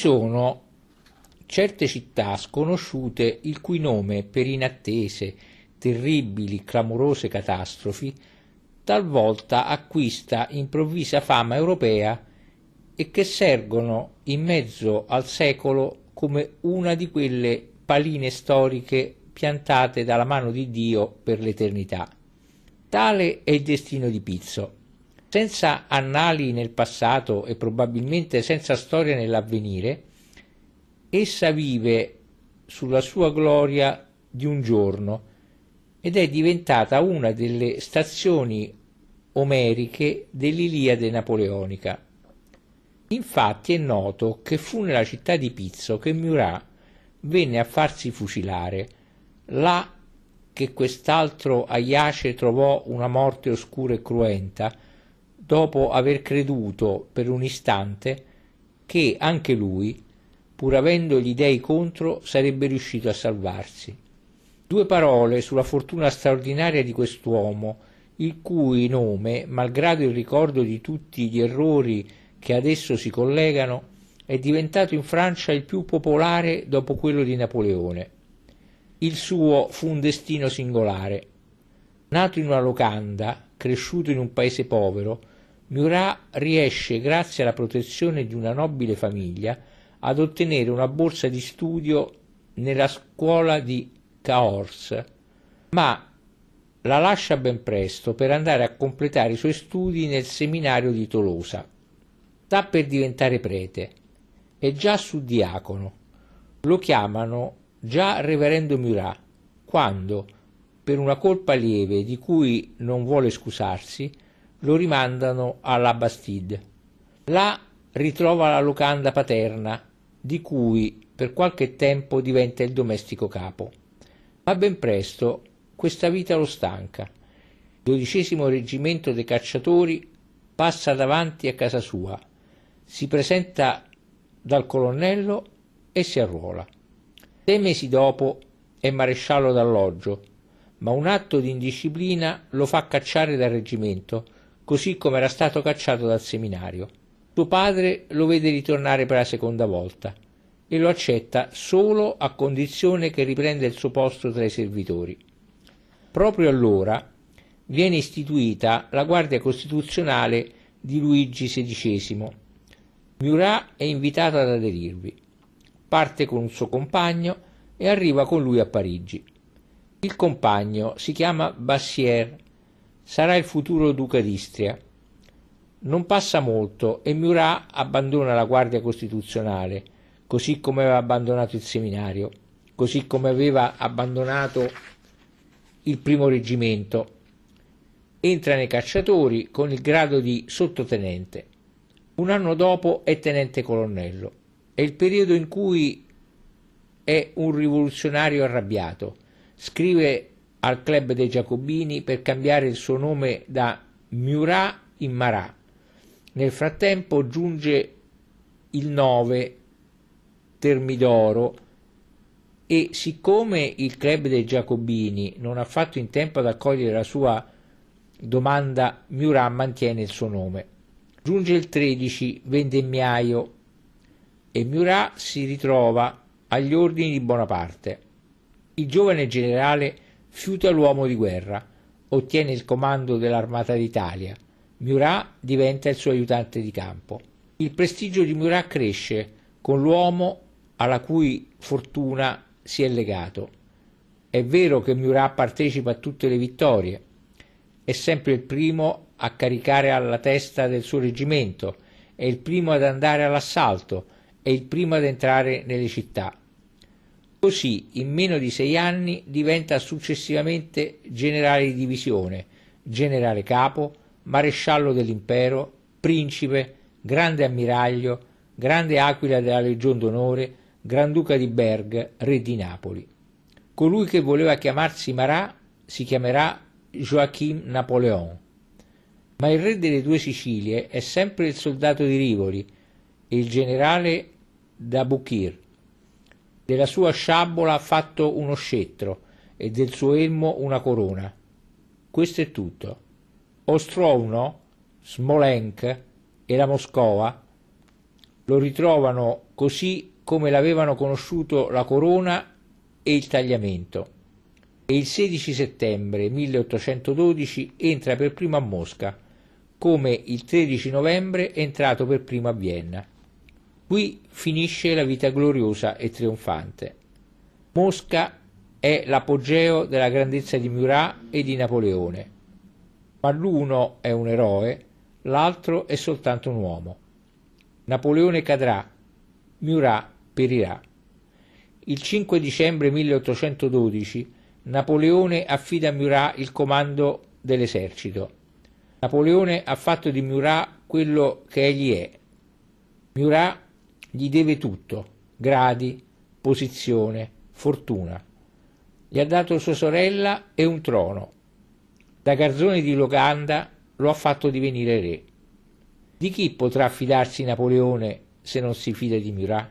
sono certe città sconosciute il cui nome per inattese, terribili, clamorose catastrofi talvolta acquista improvvisa fama europea e che sergono in mezzo al secolo come una di quelle paline storiche piantate dalla mano di Dio per l'eternità. Tale è il destino di Pizzo senza annali nel passato e probabilmente senza storia nell'avvenire, essa vive sulla sua gloria di un giorno ed è diventata una delle stazioni omeriche dell'Iliade napoleonica. Infatti è noto che fu nella città di Pizzo che Murat venne a farsi fucilare, là che quest'altro Aiace trovò una morte oscura e cruenta, dopo aver creduto per un istante che anche lui, pur avendo gli dei contro, sarebbe riuscito a salvarsi. Due parole sulla fortuna straordinaria di quest'uomo, il cui nome, malgrado il ricordo di tutti gli errori che ad esso si collegano, è diventato in Francia il più popolare dopo quello di Napoleone. Il suo fu un destino singolare. Nato in una locanda, cresciuto in un paese povero, Murat riesce grazie alla protezione di una nobile famiglia ad ottenere una borsa di studio nella scuola di Cahors, ma la lascia ben presto per andare a completare i suoi studi nel seminario di Tolosa. Sta per diventare prete, è già suddiacono. Lo chiamano già Reverendo Murat, quando, per una colpa lieve di cui non vuole scusarsi, lo rimandano alla Bastide. Là ritrova la locanda paterna, di cui per qualche tempo diventa il domestico capo. Ma ben presto questa vita lo stanca. Il dodicesimo reggimento dei cacciatori passa davanti a casa sua, si presenta dal colonnello e si arruola. Sei mesi dopo è maresciallo d'alloggio, ma un atto di indisciplina lo fa cacciare dal reggimento così come era stato cacciato dal seminario. Suo padre lo vede ritornare per la seconda volta e lo accetta solo a condizione che riprenda il suo posto tra i servitori. Proprio allora viene istituita la Guardia Costituzionale di Luigi XVI. Murat è invitato ad aderirvi. Parte con un suo compagno e arriva con lui a Parigi. Il compagno si chiama Bassier sarà il futuro duca d'Istria. Non passa molto e Murat abbandona la Guardia Costituzionale, così come aveva abbandonato il seminario, così come aveva abbandonato il primo reggimento. Entra nei cacciatori con il grado di sottotenente. Un anno dopo è tenente colonnello. È il periodo in cui è un rivoluzionario arrabbiato. Scrive al club dei Giacobini per cambiare il suo nome da Murat in Marat. Nel frattempo giunge il 9 Termidoro e siccome il club dei Giacobini non ha fatto in tempo ad accogliere la sua domanda, Murat mantiene il suo nome. Giunge il 13 Vendemmiaio e Murat si ritrova agli ordini di Bonaparte. Il giovane generale Fiuta l'uomo di guerra, ottiene il comando dell'Armata d'Italia, Murat diventa il suo aiutante di campo. Il prestigio di Murat cresce con l'uomo alla cui fortuna si è legato. È vero che Murat partecipa a tutte le vittorie, è sempre il primo a caricare alla testa del suo reggimento, è il primo ad andare all'assalto, è il primo ad entrare nelle città. Così, in meno di sei anni, diventa successivamente generale di divisione, generale capo, maresciallo dell'impero, principe, grande ammiraglio, grande aquila della Legion d'Onore, granduca di Berg, re di Napoli. Colui che voleva chiamarsi Marat si chiamerà Joachim Napoleon. Ma il re delle due Sicilie è sempre il soldato di Rivoli e il generale da Buchir, della sua sciabola fatto uno scettro e del suo elmo una corona. Questo è tutto. Ostrovno, Smolensk e la Moscova lo ritrovano così come l'avevano conosciuto la corona e il tagliamento. E il 16 settembre 1812 entra per primo a Mosca, come il 13 novembre è entrato per primo a Vienna. Qui finisce la vita gloriosa e trionfante. Mosca è l'apogeo della grandezza di Murat e di Napoleone, ma l'uno è un eroe, l'altro è soltanto un uomo. Napoleone cadrà, Murat perirà. Il 5 dicembre 1812 Napoleone affida a Murat il comando dell'esercito. Napoleone ha fatto di Murat quello che egli è. Murat gli deve tutto, gradi, posizione, fortuna. Gli ha dato sua sorella e un trono. Da garzone di Locanda lo ha fatto divenire re. Di chi potrà fidarsi Napoleone se non si fida di Murat?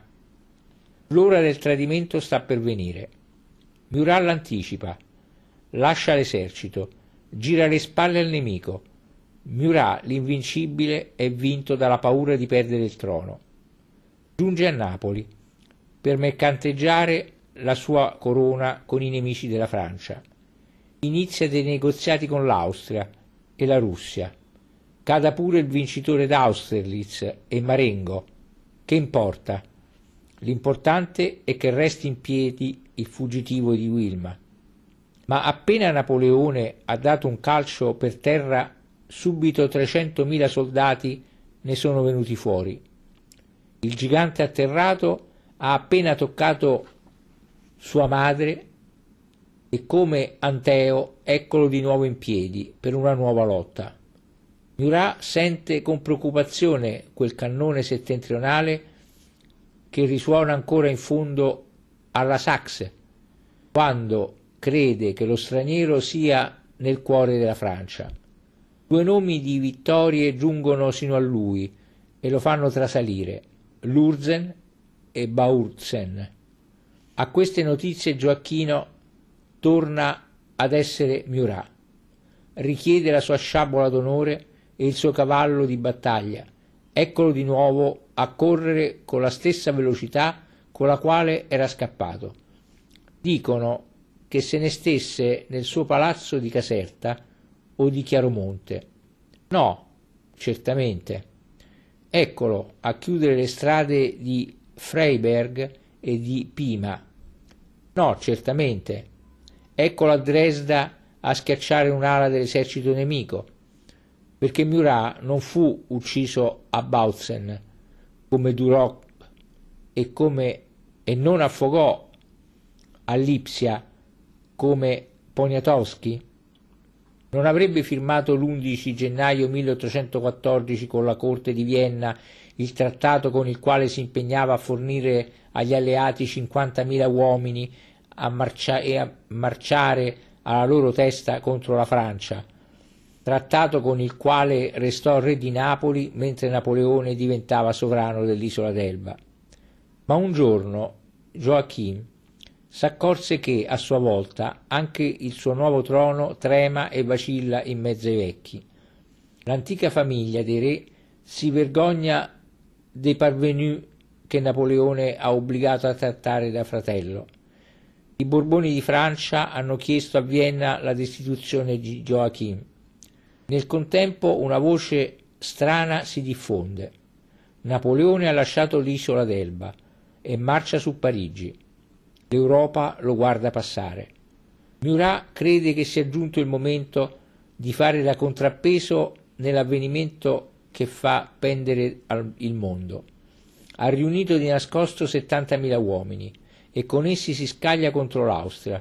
L'ora del tradimento sta per venire. Murat l'anticipa, lascia l'esercito, gira le spalle al nemico. Murat, l'invincibile, è vinto dalla paura di perdere il trono. Giunge a Napoli per mercanteggiare la sua corona con i nemici della Francia. Inizia dei negoziati con l'Austria e la Russia. Cada pure il vincitore d'Austerlitz e Marengo. Che importa? L'importante è che resti in piedi il fuggitivo di Wilma. Ma appena Napoleone ha dato un calcio per terra, subito 300.000 soldati ne sono venuti fuori il gigante atterrato ha appena toccato sua madre e come Anteo eccolo di nuovo in piedi per una nuova lotta. Murat sente con preoccupazione quel cannone settentrionale che risuona ancora in fondo alla Saxe, quando crede che lo straniero sia nel cuore della Francia. Due nomi di vittorie giungono sino a lui e lo fanno trasalire. Lurzen e Baurzen. A queste notizie Gioacchino torna ad essere Murat. Richiede la sua sciabola d'onore e il suo cavallo di battaglia. Eccolo di nuovo a correre con la stessa velocità con la quale era scappato. Dicono che se ne stesse nel suo palazzo di Caserta o di Chiaromonte. No, certamente eccolo a chiudere le strade di Freiberg e di Pima. No, certamente. Eccolo a Dresda a schiacciare un'ala dell'esercito nemico, perché Murat non fu ucciso a Bautzen come Duroc e, come, e non affogò a Lipsia come Poniatowski? Non avrebbe firmato l'11 gennaio 1814 con la corte di Vienna il trattato con il quale si impegnava a fornire agli alleati 50.000 uomini a marcia- e a marciare alla loro testa contro la Francia, trattato con il quale restò re di Napoli mentre Napoleone diventava sovrano dell'isola d'Elba. Ma un giorno Joachim s'accorse che, a sua volta, anche il suo nuovo trono trema e vacilla in mezzo ai vecchi. L'antica famiglia dei re si vergogna dei parvenus che Napoleone ha obbligato a trattare da fratello. I Borboni di Francia hanno chiesto a Vienna la destituzione di Joachim. Nel contempo una voce strana si diffonde. Napoleone ha lasciato l'isola d'Elba e marcia su Parigi. L'Europa lo guarda passare. Murat crede che sia giunto il momento di fare da contrappeso nell'avvenimento che fa pendere il mondo. Ha riunito di nascosto 70.000 uomini e con essi si scaglia contro l'Austria.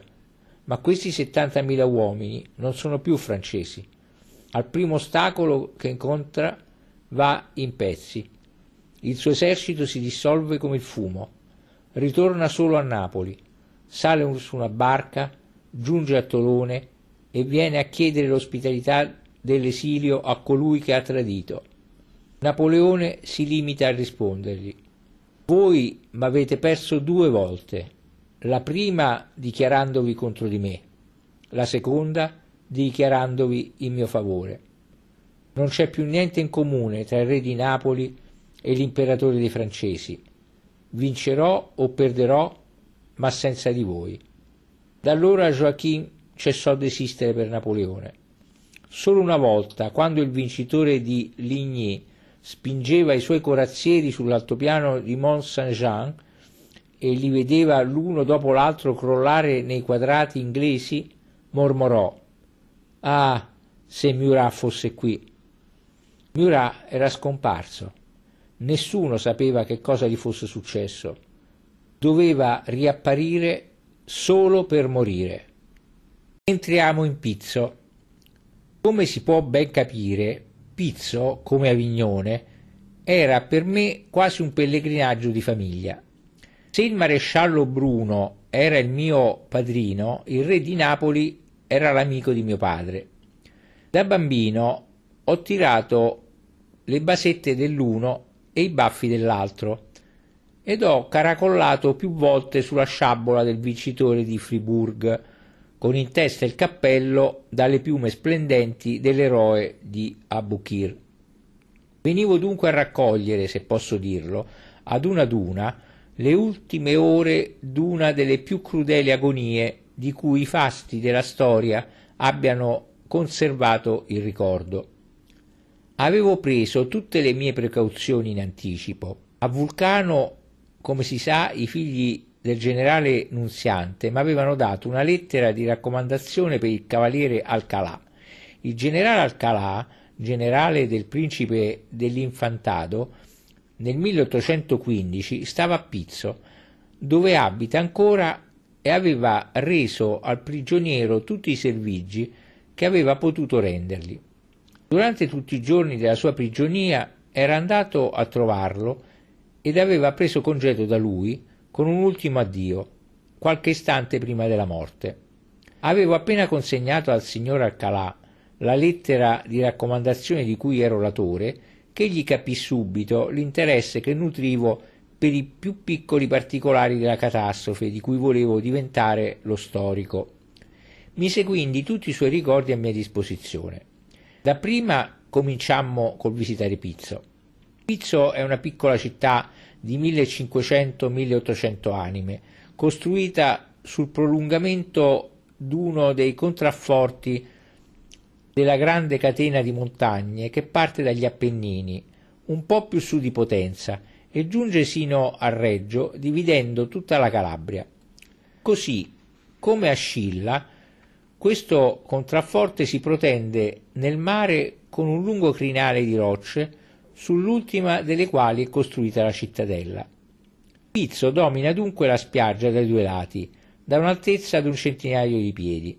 Ma questi 70.000 uomini non sono più francesi. Al primo ostacolo che incontra va in pezzi. Il suo esercito si dissolve come il fumo ritorna solo a Napoli, sale su una barca, giunge a Tolone e viene a chiedere l'ospitalità dell'esilio a colui che ha tradito. Napoleone si limita a rispondergli Voi m'avete perso due volte, la prima dichiarandovi contro di me, la seconda dichiarandovi in mio favore. Non c'è più niente in comune tra il re di Napoli e l'imperatore dei francesi vincerò o perderò, ma senza di voi. Da allora Joachim cessò d'esistere per Napoleone. Solo una volta, quando il vincitore di Ligny spingeva i suoi corazzieri sull'altopiano di Mont Saint-Jean e li vedeva l'uno dopo l'altro crollare nei quadrati inglesi, mormorò Ah, se Murat fosse qui! Murat era scomparso. Nessuno sapeva che cosa gli fosse successo. Doveva riapparire solo per morire. Entriamo in Pizzo. Come si può ben capire, Pizzo, come Avignone, era per me quasi un pellegrinaggio di famiglia. Se il maresciallo Bruno era il mio padrino, il re di Napoli era l'amico di mio padre. Da bambino ho tirato le basette dell'uno e i baffi dell'altro ed ho caracollato più volte sulla sciabola del vincitore di Fribourg, con in testa il cappello dalle piume splendenti dell'eroe di Abukir. Venivo dunque a raccogliere, se posso dirlo, ad una ad una le ultime ore d'una delle più crudeli agonie di cui i fasti della storia abbiano conservato il ricordo. Avevo preso tutte le mie precauzioni in anticipo. A Vulcano, come si sa, i figli del generale Nunziante mi avevano dato una lettera di raccomandazione per il cavaliere Alcalà. Il generale Alcalà, generale del principe dell'Infantado, nel 1815 stava a Pizzo, dove abita ancora e aveva reso al prigioniero tutti i servigi che aveva potuto rendergli. Durante tutti i giorni della sua prigionia era andato a trovarlo ed aveva preso congedo da lui con un ultimo addio, qualche istante prima della morte. Avevo appena consegnato al signor Alcalà la lettera di raccomandazione di cui ero latore, che egli capì subito l'interesse che nutrivo per i più piccoli particolari della catastrofe di cui volevo diventare lo storico. Mise quindi tutti i suoi ricordi a mia disposizione. Da prima cominciammo col visitare Pizzo. Pizzo è una piccola città di 1500-1800 anime, costruita sul prolungamento di uno dei contrafforti della grande catena di montagne che parte dagli Appennini, un po' più su di Potenza, e giunge sino a Reggio, dividendo tutta la Calabria. Così, come Ascilla, questo contrafforte si protende nel mare con un lungo crinale di rocce, sull'ultima delle quali è costruita la cittadella. Pizzo domina dunque la spiaggia dai due lati, da un'altezza di un centinaio di piedi.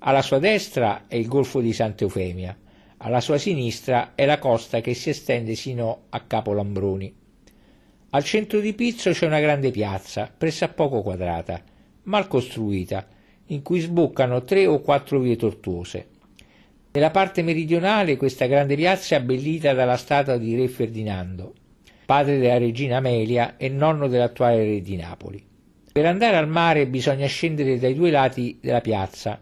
Alla sua destra è il golfo di Sant'Eufemia, alla sua sinistra è la costa che si estende sino a Capo Lambroni. Al centro di Pizzo c'è una grande piazza, pressappoco quadrata, mal costruita, in cui sboccano tre o quattro vie tortuose. Nella parte meridionale questa grande piazza è abbellita dalla statua di Re Ferdinando, padre della regina Amelia e nonno dell'attuale re di Napoli. Per andare al mare bisogna scendere dai due lati della piazza.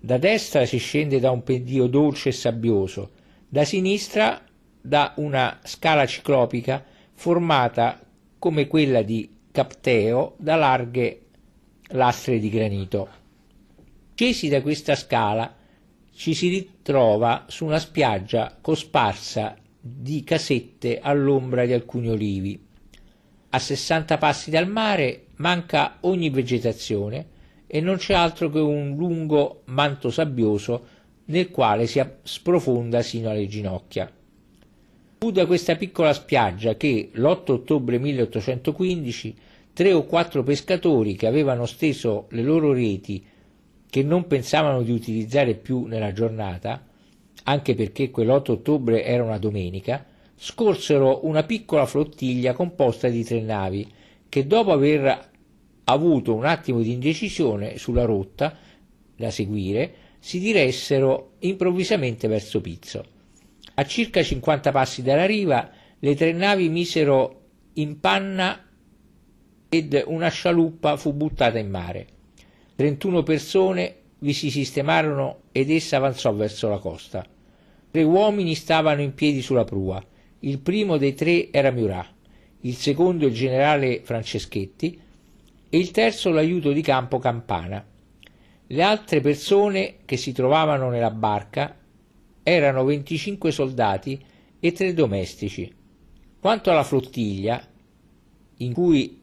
Da destra si scende da un pendio dolce e sabbioso, da sinistra da una scala ciclopica formata come quella di Capteo da larghe lastre di granito. Scesi da questa scala ci si ritrova su una spiaggia cosparsa di casette all'ombra di alcuni olivi. A 60 passi dal mare manca ogni vegetazione e non c'è altro che un lungo manto sabbioso nel quale si sprofonda sino alle ginocchia. Fu da questa piccola spiaggia che l'8 ottobre 1815 tre o quattro pescatori che avevano steso le loro reti che non pensavano di utilizzare più nella giornata, anche perché quell'8 ottobre era una domenica, scorsero una piccola flottiglia composta di tre navi, che dopo aver avuto un attimo di indecisione sulla rotta da seguire, si diressero improvvisamente verso Pizzo. A circa 50 passi dalla riva, le tre navi misero in panna ed una scialuppa fu buttata in mare. 31 persone vi si sistemarono ed essa avanzò verso la costa. Tre uomini stavano in piedi sulla prua. Il primo dei tre era Murat, il secondo il generale Franceschetti e il terzo l'aiuto di campo Campana. Le altre persone che si trovavano nella barca erano 25 soldati e tre domestici. Quanto alla flottiglia, in cui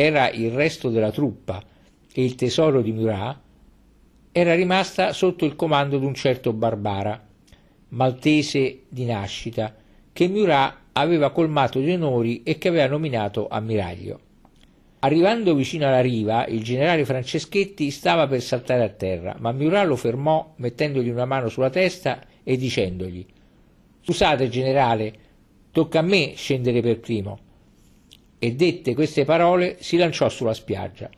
era il resto della truppa e il tesoro di Murat, era rimasta sotto il comando di un certo Barbara, maltese di nascita, che Murat aveva colmato di onori e che aveva nominato ammiraglio. Arrivando vicino alla riva, il generale Franceschetti stava per saltare a terra, ma Murat lo fermò mettendogli una mano sulla testa e dicendogli Scusate, generale, tocca a me scendere per primo e dette queste parole si lanciò sulla spiaggia.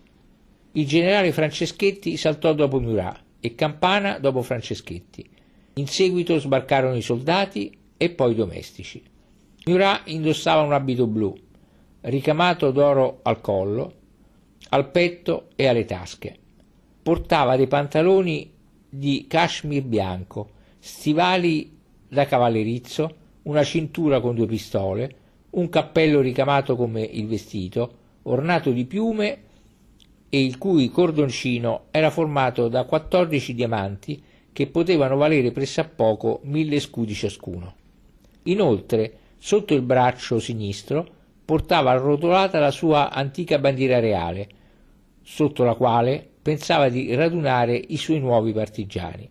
Il generale Franceschetti saltò dopo Murat e Campana dopo Franceschetti. In seguito sbarcarono i soldati e poi i domestici. Murat indossava un abito blu, ricamato d'oro al collo, al petto e alle tasche. Portava dei pantaloni di cashmere bianco, stivali da cavallerizzo, una cintura con due pistole, un cappello ricamato come il vestito, ornato di piume e il cui cordoncino era formato da 14 diamanti che potevano valere pressappoco mille scudi ciascuno. Inoltre, sotto il braccio sinistro, portava arrotolata la sua antica bandiera reale, sotto la quale pensava di radunare i suoi nuovi partigiani.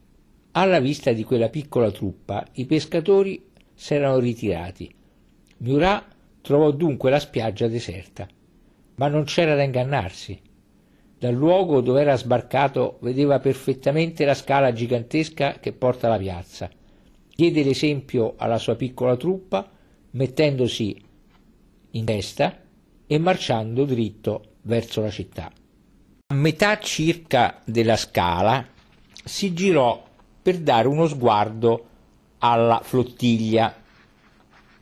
Alla vista di quella piccola truppa, i pescatori s'erano ritirati, Murat trovò dunque la spiaggia deserta. Ma non c'era da ingannarsi. Dal luogo dove era sbarcato vedeva perfettamente la scala gigantesca che porta alla piazza. Diede l'esempio alla sua piccola truppa, mettendosi in testa e marciando dritto verso la città. A metà circa della scala si girò per dare uno sguardo alla flottiglia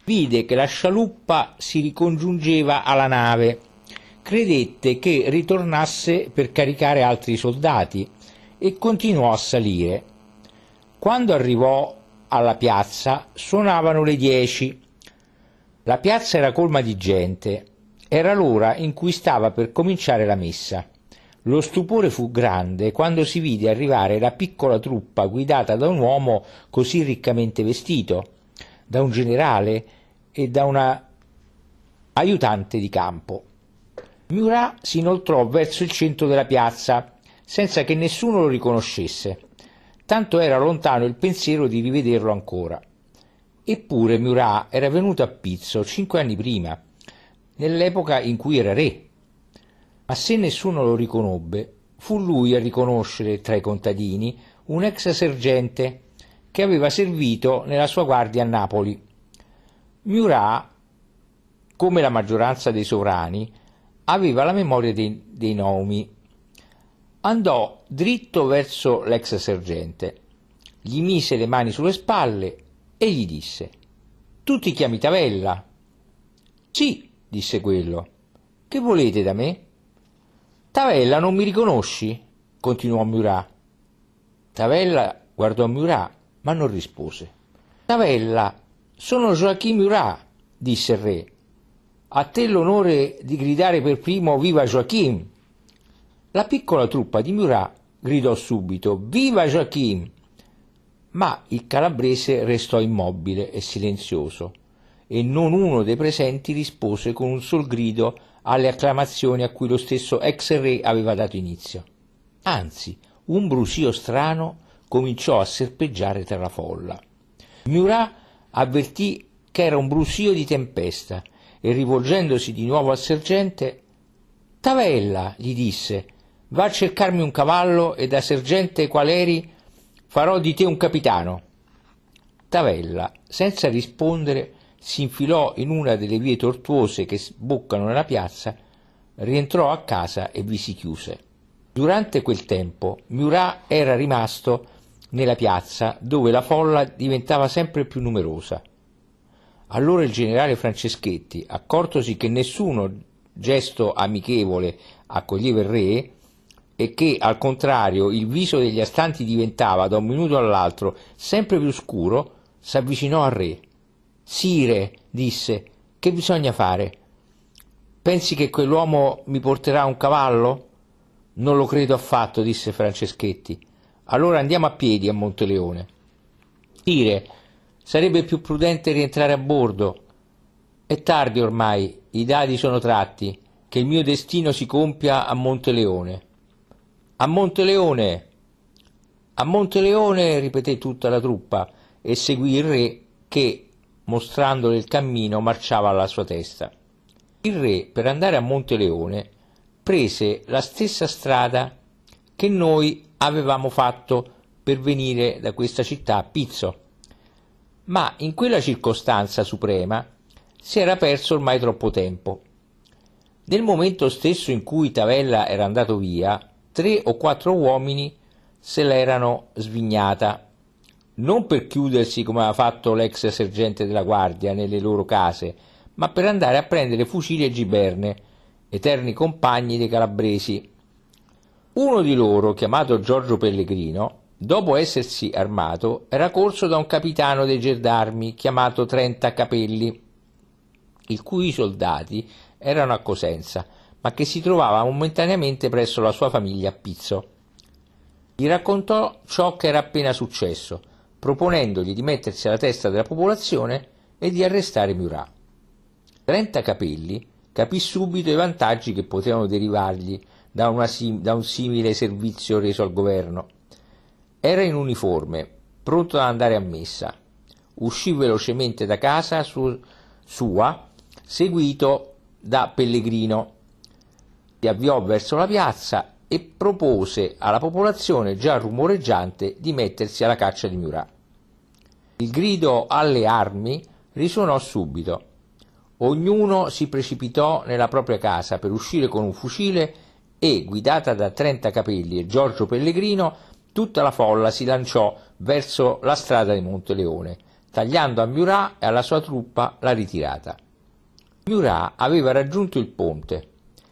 vide che la scialuppa si ricongiungeva alla nave. Credette che ritornasse per caricare altri soldati e continuò a salire. Quando arrivò alla piazza suonavano le dieci. La piazza era colma di gente. Era l'ora in cui stava per cominciare la messa. Lo stupore fu grande quando si vide arrivare la piccola truppa guidata da un uomo così riccamente vestito, da un generale e da una aiutante di campo. Murat si inoltrò verso il centro della piazza, senza che nessuno lo riconoscesse, tanto era lontano il pensiero di rivederlo ancora. Eppure Murat era venuto a Pizzo cinque anni prima, nell'epoca in cui era re. Ma se nessuno lo riconobbe, fu lui a riconoscere tra i contadini un ex sergente che aveva servito nella sua guardia a Napoli. Murat, come la maggioranza dei sovrani, aveva la memoria dei, dei nomi. Andò dritto verso l'ex sergente, gli mise le mani sulle spalle e gli disse Tu ti chiami Tavella? Sì, disse quello. Che volete da me? Tavella, non mi riconosci? continuò Murat. Tavella guardò Murat, ma non rispose. Tavella sono Joachim Murat, disse il re. A te l'onore di gridare per primo Viva Joachim. La piccola truppa di Murat gridò subito Viva Joachim! Ma il calabrese restò immobile e silenzioso e non uno dei presenti rispose con un sol grido alle acclamazioni a cui lo stesso ex re aveva dato inizio. Anzi, un brusio strano cominciò a serpeggiare tra la folla. Murat avvertì che era un brusio di tempesta e rivolgendosi di nuovo al sergente, Tavella, gli disse, va a cercarmi un cavallo e da sergente qual eri farò di te un capitano. Tavella, senza rispondere, si infilò in una delle vie tortuose che sboccano nella piazza, rientrò a casa e vi si chiuse. Durante quel tempo Murat era rimasto nella piazza dove la folla diventava sempre più numerosa. Allora il generale Franceschetti, accortosi che nessuno gesto amichevole accoglieva il re e che al contrario il viso degli astanti diventava da un minuto all'altro sempre più scuro, s'avvicinò al re. Sire, disse, che bisogna fare? Pensi che quell'uomo mi porterà un cavallo? Non lo credo affatto, disse Franceschetti. Allora andiamo a piedi a Monteleone. Dire, sarebbe più prudente rientrare a bordo. È tardi ormai, i dadi sono tratti, che il mio destino si compia a Monteleone. A Monteleone! A Monteleone! ripeté tutta la truppa e seguì il re che, mostrandole il cammino, marciava alla sua testa. Il re, per andare a Monteleone, prese la stessa strada che che noi avevamo fatto per venire da questa città a Pizzo. Ma in quella circostanza suprema si era perso ormai troppo tempo. Nel momento stesso in cui Tavella era andato via, tre o quattro uomini se l'erano svignata, non per chiudersi come aveva fatto l'ex sergente della guardia nelle loro case, ma per andare a prendere fucili e giberne, eterni compagni dei calabresi, uno di loro, chiamato Giorgio Pellegrino, dopo essersi armato, era corso da un capitano dei gendarmi chiamato Trenta Capelli, il cui soldati erano a Cosenza, ma che si trovava momentaneamente presso la sua famiglia a Pizzo. Gli raccontò ciò che era appena successo, proponendogli di mettersi alla testa della popolazione e di arrestare Murat. Trenta Capelli capì subito i vantaggi che potevano derivargli da, sim, da un simile servizio reso al governo. Era in uniforme, pronto ad andare a messa. Uscì velocemente da casa su, sua, seguito da Pellegrino. Si avviò verso la piazza e propose alla popolazione già rumoreggiante di mettersi alla caccia di Murat. Il grido alle armi risuonò subito. Ognuno si precipitò nella propria casa per uscire con un fucile e, guidata da Trenta Capelli e Giorgio Pellegrino, tutta la folla si lanciò verso la strada di Monteleone, tagliando a Murat e alla sua truppa la ritirata. Murat aveva raggiunto il ponte,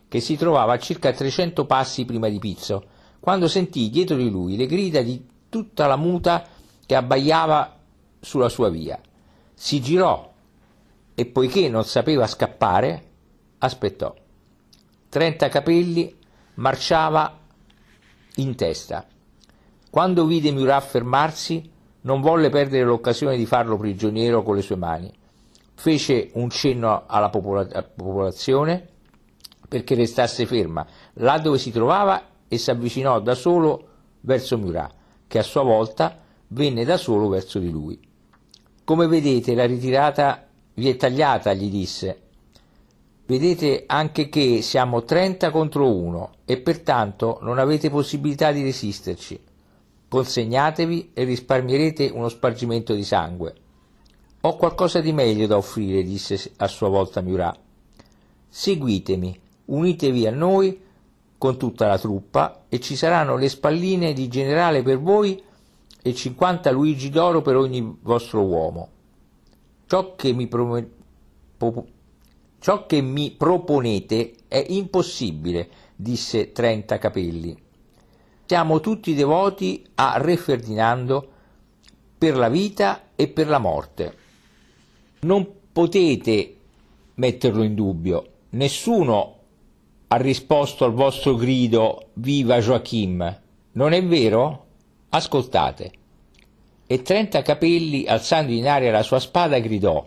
che si trovava a circa 300 passi prima di Pizzo, quando sentì dietro di lui le grida di tutta la muta che abbaiava sulla sua via. Si girò e poiché non sapeva scappare, aspettò. Trenta capelli marciava in testa. Quando vide Murat fermarsi, non volle perdere l'occasione di farlo prigioniero con le sue mani. Fece un cenno alla popolazione perché restasse ferma là dove si trovava e si avvicinò da solo verso Murat, che a sua volta venne da solo verso di lui. Come vedete, la ritirata vi è tagliata, gli disse, Vedete anche che siamo 30 contro 1 e pertanto non avete possibilità di resisterci. Consegnatevi e risparmierete uno spargimento di sangue. Ho qualcosa di meglio da offrire, disse a sua volta Murat. Seguitemi, unitevi a noi con tutta la truppa e ci saranno le spalline di generale per voi e 50 luigi d'oro per ogni vostro uomo. Ciò che mi promettete Ciò che mi proponete è impossibile, disse Trenta Capelli. Siamo tutti devoti a Re Ferdinando per la vita e per la morte. Non potete metterlo in dubbio. Nessuno ha risposto al vostro grido Viva Joachim. Non è vero? Ascoltate. E Trenta Capelli, alzando in aria la sua spada, gridò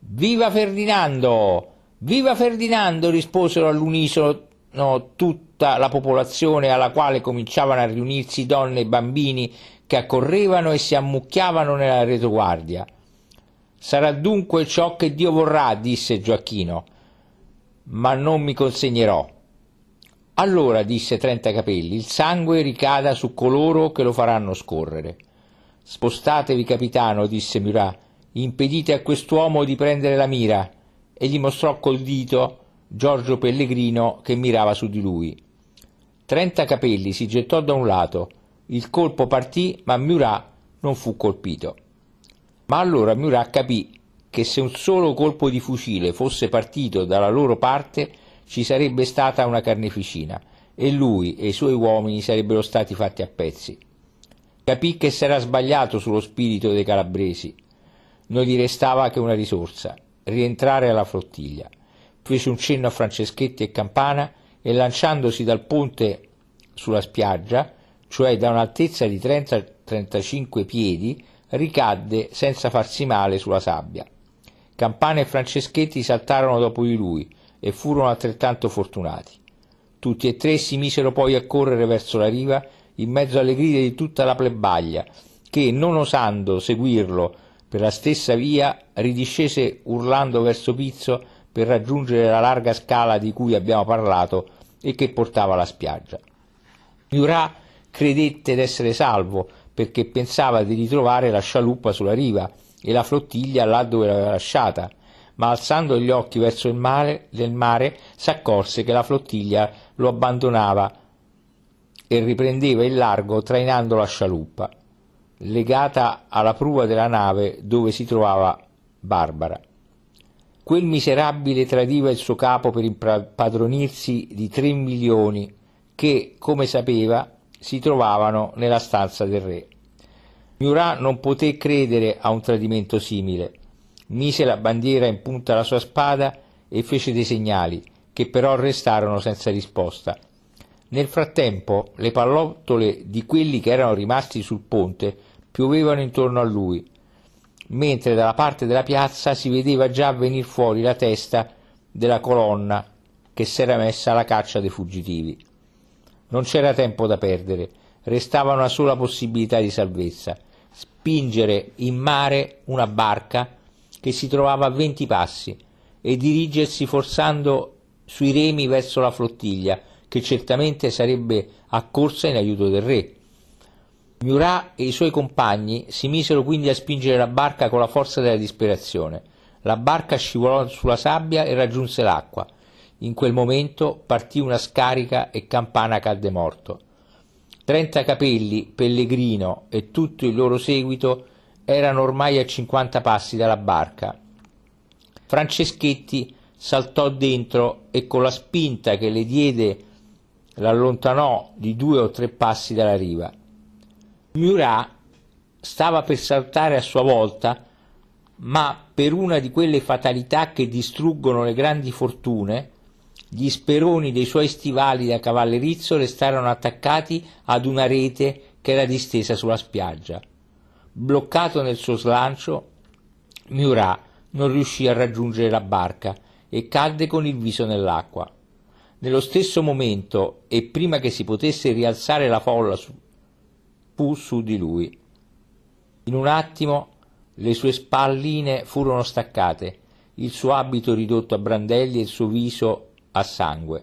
Viva Ferdinando! Viva Ferdinando! risposero all'unisono tutta la popolazione alla quale cominciavano a riunirsi donne e bambini che accorrevano e si ammucchiavano nella retroguardia. Sarà dunque ciò che Dio vorrà, disse Gioacchino, ma non mi consegnerò. Allora, disse Trentacapelli, il sangue ricada su coloro che lo faranno scorrere. Spostatevi, capitano, disse Murat, impedite a quest'uomo di prendere la mira e gli mostrò col dito Giorgio Pellegrino che mirava su di lui. Trenta capelli si gettò da un lato, il colpo partì, ma Murat non fu colpito. Ma allora Murat capì che se un solo colpo di fucile fosse partito dalla loro parte ci sarebbe stata una carneficina e lui e i suoi uomini sarebbero stati fatti a pezzi. Capì che s'era sbagliato sullo spirito dei calabresi. Non gli restava che una risorsa, rientrare alla flottiglia. Fece un cenno a Franceschetti e Campana e lanciandosi dal ponte sulla spiaggia, cioè da un'altezza di 30-35 piedi, ricadde senza farsi male sulla sabbia. Campana e Franceschetti saltarono dopo di lui e furono altrettanto fortunati. Tutti e tre si misero poi a correre verso la riva in mezzo alle grida di tutta la plebaglia che, non osando seguirlo per la stessa via ridiscese urlando verso Pizzo per raggiungere la larga scala di cui abbiamo parlato e che portava alla spiaggia. Murat credette d'essere salvo perché pensava di ritrovare la scialuppa sulla riva e la flottiglia là dove l'aveva lasciata, ma alzando gli occhi verso il mare, del mare s'accorse che la flottiglia lo abbandonava e riprendeva il largo trainando la scialuppa legata alla prua della nave dove si trovava Barbara. Quel miserabile tradiva il suo capo per impadronirsi di 3 milioni che, come sapeva, si trovavano nella stanza del re. Murat non poté credere a un tradimento simile. Mise la bandiera in punta alla sua spada e fece dei segnali, che però restarono senza risposta. Nel frattempo le pallottole di quelli che erano rimasti sul ponte piovevano intorno a lui, mentre dalla parte della piazza si vedeva già venir fuori la testa della colonna che s'era messa alla caccia dei fuggitivi. Non c'era tempo da perdere, restava una sola possibilità di salvezza, spingere in mare una barca che si trovava a venti passi e dirigersi forzando sui remi verso la flottiglia, che certamente sarebbe accorsa in aiuto del re Murat e i suoi compagni si misero quindi a spingere la barca con la forza della disperazione. La barca scivolò sulla sabbia e raggiunse l'acqua. In quel momento partì una scarica e Campana cadde morto. Trenta capelli, Pellegrino e tutto il loro seguito erano ormai a cinquanta passi dalla barca. Franceschetti saltò dentro e con la spinta che le diede l'allontanò di due o tre passi dalla riva. Murat stava per saltare a sua volta, ma per una di quelle fatalità che distruggono le grandi fortune, gli speroni dei suoi stivali da cavallerizzo restarono attaccati ad una rete che era distesa sulla spiaggia. Bloccato nel suo slancio, Murat non riuscì a raggiungere la barca e cadde con il viso nell'acqua. Nello stesso momento, e prima che si potesse rialzare la folla su, pu su di lui. In un attimo le sue spalline furono staccate, il suo abito ridotto a brandelli e il suo viso a sangue.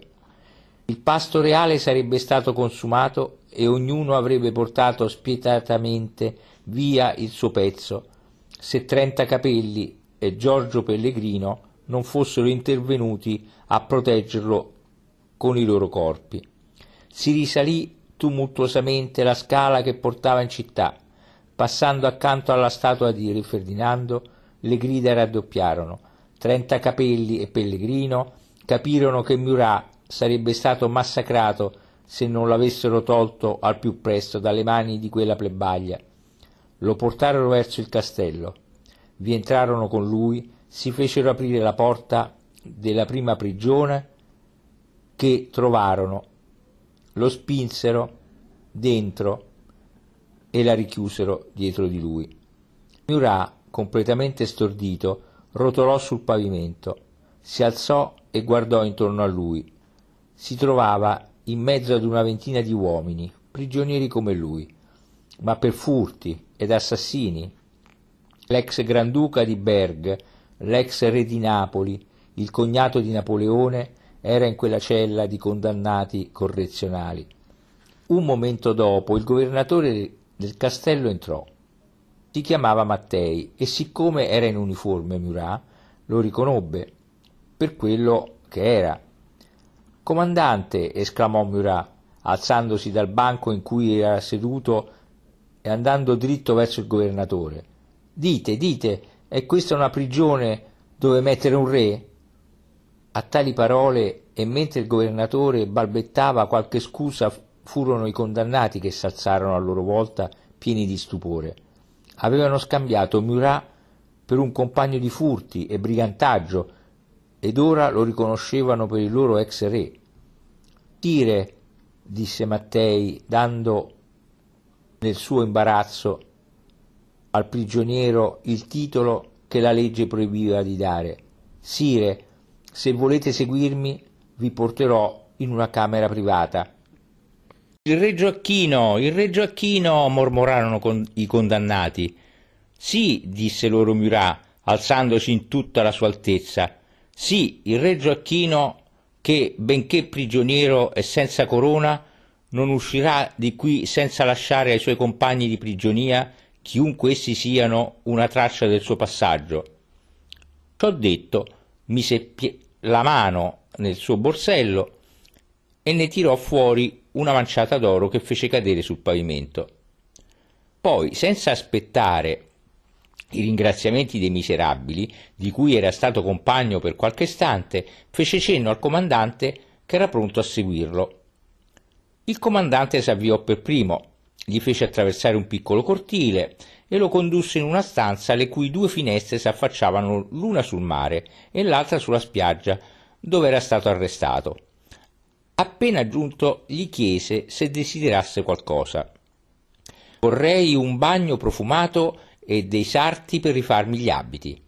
Il pasto reale sarebbe stato consumato e ognuno avrebbe portato spietatamente via il suo pezzo, se Trenta Capelli e Giorgio Pellegrino non fossero intervenuti a proteggerlo con i loro corpi. Si risalì tumultuosamente la scala che portava in città. Passando accanto alla statua di Re Ferdinando, le grida raddoppiarono. Trenta capelli e Pellegrino capirono che Murat sarebbe stato massacrato se non l'avessero tolto al più presto dalle mani di quella plebaglia. Lo portarono verso il castello. Vi entrarono con lui, si fecero aprire la porta della prima prigione che trovarono lo spinsero dentro e la richiusero dietro di lui. Murat, completamente stordito, rotolò sul pavimento, si alzò e guardò intorno a lui. Si trovava in mezzo ad una ventina di uomini, prigionieri come lui, ma per furti ed assassini. L'ex granduca di Berg, l'ex re di Napoli, il cognato di Napoleone, era in quella cella di condannati correzionali. Un momento dopo il governatore del castello entrò. Si chiamava Mattei e siccome era in uniforme Murat lo riconobbe per quello che era. Comandante, esclamò Murat, alzandosi dal banco in cui era seduto e andando dritto verso il governatore. Dite, dite, è questa una prigione dove mettere un re? A tali parole, e mentre il governatore balbettava qualche scusa, furono i condannati che s'alzarono a loro volta pieni di stupore. Avevano scambiato Murat per un compagno di furti e brigantaggio ed ora lo riconoscevano per il loro ex re. Tire, disse Mattei, dando nel suo imbarazzo al prigioniero il titolo che la legge proibiva di dare. Sire, se volete seguirmi, vi porterò in una camera privata. Il re Gioacchino, il re Gioacchino, mormorarono con i condannati. Sì, disse loro Murat, alzandosi in tutta la sua altezza. Sì, il re Gioacchino, che benché prigioniero e senza corona, non uscirà di qui senza lasciare ai suoi compagni di prigionia, chiunque essi siano, una traccia del suo passaggio. Ciò detto, mise la mano nel suo borsello e ne tirò fuori una manciata d'oro che fece cadere sul pavimento. Poi, senza aspettare i ringraziamenti dei miserabili, di cui era stato compagno per qualche istante, fece cenno al comandante che era pronto a seguirlo. Il comandante si avviò per primo, gli fece attraversare un piccolo cortile, e lo condusse in una stanza le cui due finestre s'affacciavano l'una sul mare e l'altra sulla spiaggia dove era stato arrestato. Appena giunto gli chiese se desiderasse qualcosa. Vorrei un bagno profumato e dei sarti per rifarmi gli abiti.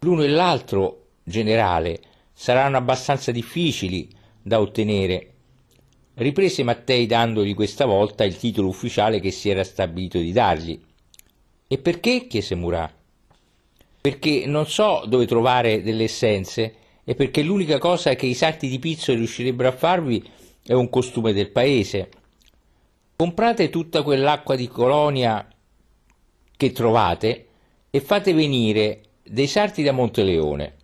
L'uno e l'altro, generale, saranno abbastanza difficili da ottenere. Riprese Mattei dandogli questa volta il titolo ufficiale che si era stabilito di dargli. E perché? chiese Murat. Perché non so dove trovare delle essenze e perché l'unica cosa che i sarti di pizzo riuscirebbero a farvi è un costume del paese. Comprate tutta quell'acqua di colonia che trovate e fate venire dei sarti da Monteleone.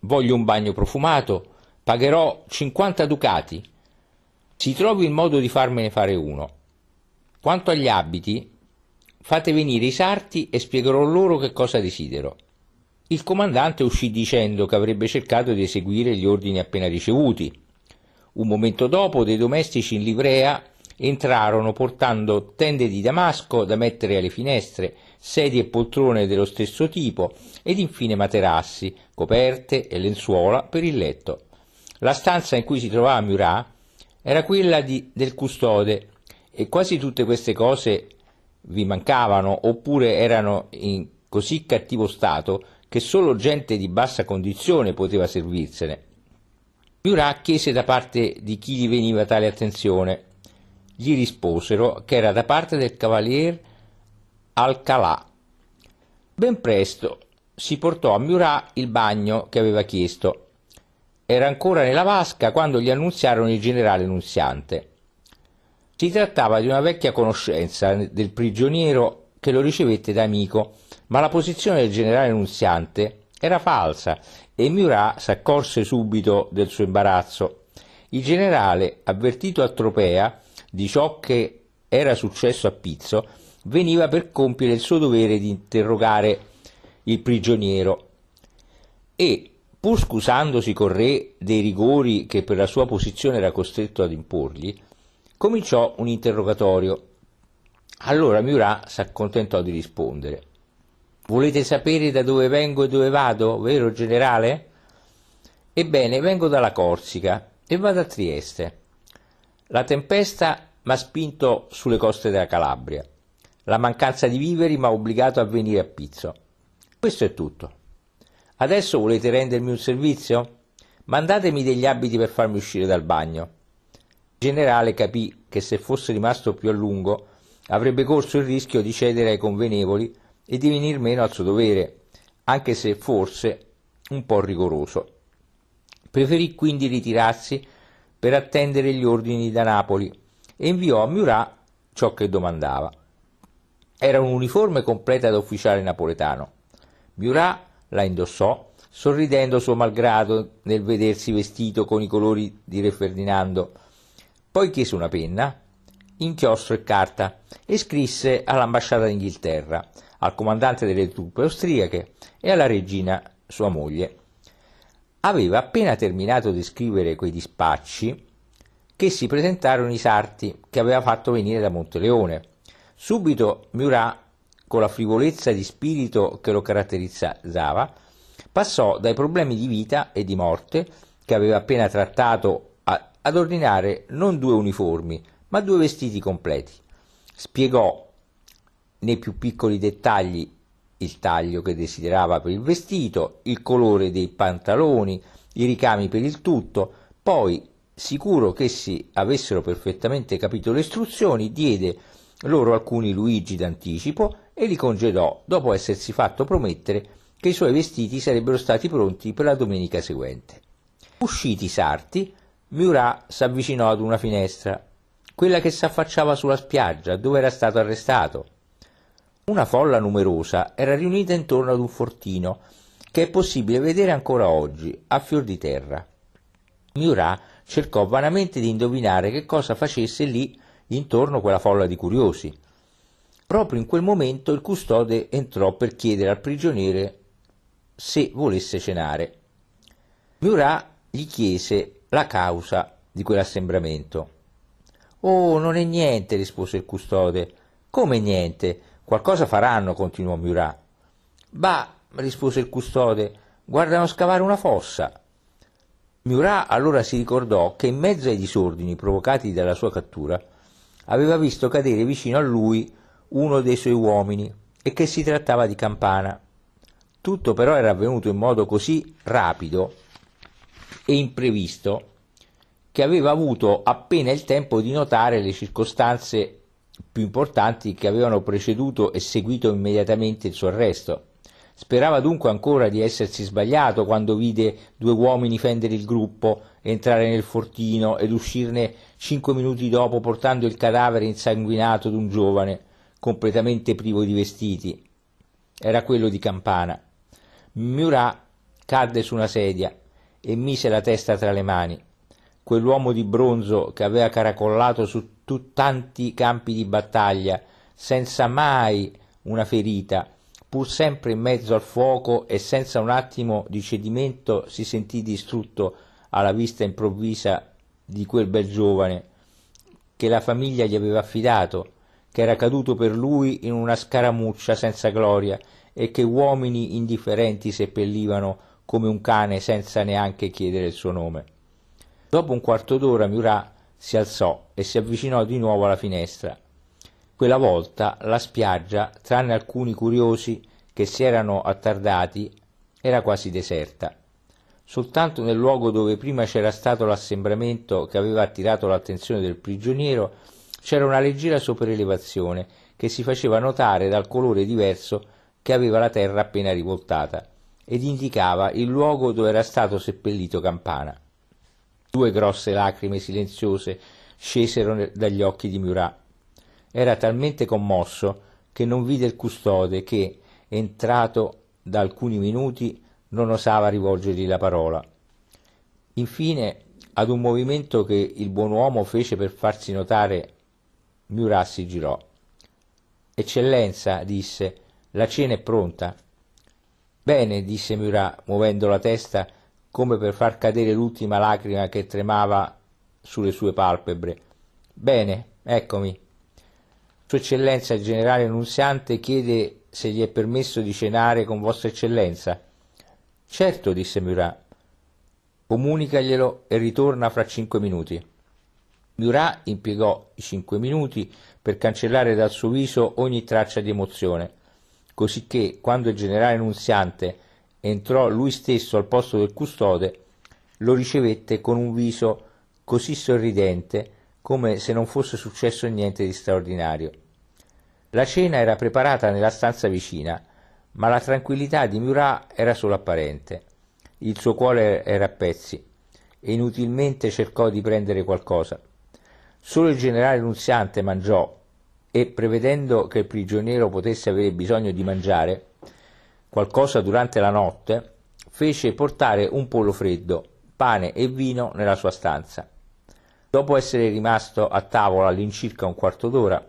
Voglio un bagno profumato, pagherò 50 ducati. Si trovi il modo di farmene fare uno. Quanto agli abiti, Fate venire i sarti e spiegherò loro che cosa desidero. Il comandante uscì dicendo che avrebbe cercato di eseguire gli ordini appena ricevuti. Un momento dopo dei domestici in livrea entrarono portando tende di damasco da mettere alle finestre, sedie e poltrone dello stesso tipo ed infine materassi, coperte e lenzuola per il letto. La stanza in cui si trovava Murat era quella di, del custode e quasi tutte queste cose vi mancavano oppure erano in così cattivo stato che solo gente di bassa condizione poteva servirsene. Murat chiese da parte di chi gli veniva tale attenzione. Gli risposero che era da parte del cavalier Alcalà. Ben presto si portò a Murat il bagno che aveva chiesto. Era ancora nella vasca quando gli annunziarono il generale Nunziante. Si trattava di una vecchia conoscenza del prigioniero che lo ricevette da amico, ma la posizione del generale Nunziante era falsa e Murat s'accorse subito del suo imbarazzo. Il generale, avvertito a Tropea di ciò che era successo a Pizzo, veniva per compiere il suo dovere di interrogare il prigioniero e, pur scusandosi col re dei rigori che per la sua posizione era costretto ad imporgli, cominciò un interrogatorio. Allora Murat s'accontentò di rispondere. Volete sapere da dove vengo e dove vado, vero generale? Ebbene, vengo dalla Corsica e vado a Trieste. La tempesta m'ha spinto sulle coste della Calabria. La mancanza di viveri mi ha obbligato a venire a Pizzo. Questo è tutto. Adesso volete rendermi un servizio? Mandatemi degli abiti per farmi uscire dal bagno generale capì che se fosse rimasto più a lungo avrebbe corso il rischio di cedere ai convenevoli e di venir meno al suo dovere, anche se forse un po' rigoroso. Preferì quindi ritirarsi per attendere gli ordini da Napoli e inviò a Murat ciò che domandava. Era un'uniforme completa da ufficiale napoletano. Murat la indossò, sorridendo suo malgrado nel vedersi vestito con i colori di Re Ferdinando, poi chiese una penna, inchiostro e carta e scrisse all'ambasciata d'Inghilterra, al comandante delle truppe austriache e alla regina sua moglie. Aveva appena terminato di scrivere quei dispacci che si presentarono i sarti che aveva fatto venire da Monteleone. Subito Murat, con la frivolezza di spirito che lo caratterizzava, passò dai problemi di vita e di morte che aveva appena trattato ad ordinare non due uniformi, ma due vestiti completi. Spiegò nei più piccoli dettagli il taglio che desiderava per il vestito, il colore dei pantaloni, i ricami per il tutto, poi, sicuro che essi avessero perfettamente capito le istruzioni, diede loro alcuni Luigi d'anticipo e li congedò dopo essersi fatto promettere che i suoi vestiti sarebbero stati pronti per la domenica seguente. Usciti sarti, Murat s'avvicinò ad una finestra, quella che si affacciava sulla spiaggia dove era stato arrestato. Una folla numerosa era riunita intorno ad un fortino che è possibile vedere ancora oggi, a fior di terra. Murat cercò vanamente di indovinare che cosa facesse lì intorno quella folla di curiosi. Proprio in quel momento il custode entrò per chiedere al prigioniere se volesse cenare. Murat gli chiese la causa di quell'assembramento. Oh, non è niente, rispose il custode. Come niente? Qualcosa faranno, continuò Murat. Bah, rispose il custode, guardano scavare una fossa. Murat allora si ricordò che in mezzo ai disordini provocati dalla sua cattura aveva visto cadere vicino a lui uno dei suoi uomini e che si trattava di Campana. Tutto però era avvenuto in modo così rapido e imprevisto che aveva avuto appena il tempo di notare le circostanze più importanti che avevano preceduto e seguito immediatamente il suo arresto. Sperava dunque ancora di essersi sbagliato quando vide due uomini fendere il gruppo, entrare nel fortino ed uscirne cinque minuti dopo portando il cadavere insanguinato d'un giovane, completamente privo di vestiti. Era quello di Campana. Murat cadde su una sedia, e mise la testa tra le mani. Quell'uomo di bronzo che aveva caracollato su tanti campi di battaglia, senza mai una ferita, pur sempre in mezzo al fuoco e senza un attimo di cedimento, si sentì distrutto alla vista improvvisa di quel bel giovane che la famiglia gli aveva affidato, che era caduto per lui in una scaramuccia senza gloria e che uomini indifferenti seppellivano come un cane senza neanche chiedere il suo nome. Dopo un quarto d'ora Murat si alzò e si avvicinò di nuovo alla finestra. Quella volta la spiaggia, tranne alcuni curiosi che si erano attardati, era quasi deserta. Soltanto nel luogo dove prima c'era stato l'assembramento che aveva attirato l'attenzione del prigioniero c'era una leggera sopraelevazione che si faceva notare dal colore diverso che aveva la terra appena rivoltata ed indicava il luogo dove era stato seppellito Campana. Due grosse lacrime silenziose scesero dagli occhi di Murat. Era talmente commosso che non vide il custode che, entrato da alcuni minuti, non osava rivolgergli la parola. Infine, ad un movimento che il buon uomo fece per farsi notare, Murat si girò. Eccellenza, disse, la cena è pronta bene disse murat movendo la testa come per far cadere l'ultima lacrima che tremava sulle sue palpebre bene eccomi sua eccellenza il generale nunziante chiede se gli è permesso di cenare con vostra eccellenza certo disse murat comunicaglielo e ritorna fra cinque minuti murat impiegò i cinque minuti per cancellare dal suo viso ogni traccia di emozione cosicché quando il generale Nunziante entrò lui stesso al posto del custode, lo ricevette con un viso così sorridente come se non fosse successo niente di straordinario. La cena era preparata nella stanza vicina, ma la tranquillità di Murat era solo apparente. Il suo cuore era a pezzi e inutilmente cercò di prendere qualcosa. Solo il generale Nunziante mangiò e prevedendo che il prigioniero potesse avere bisogno di mangiare qualcosa durante la notte, fece portare un pollo freddo, pane e vino nella sua stanza. Dopo essere rimasto a tavola all'incirca un quarto d'ora,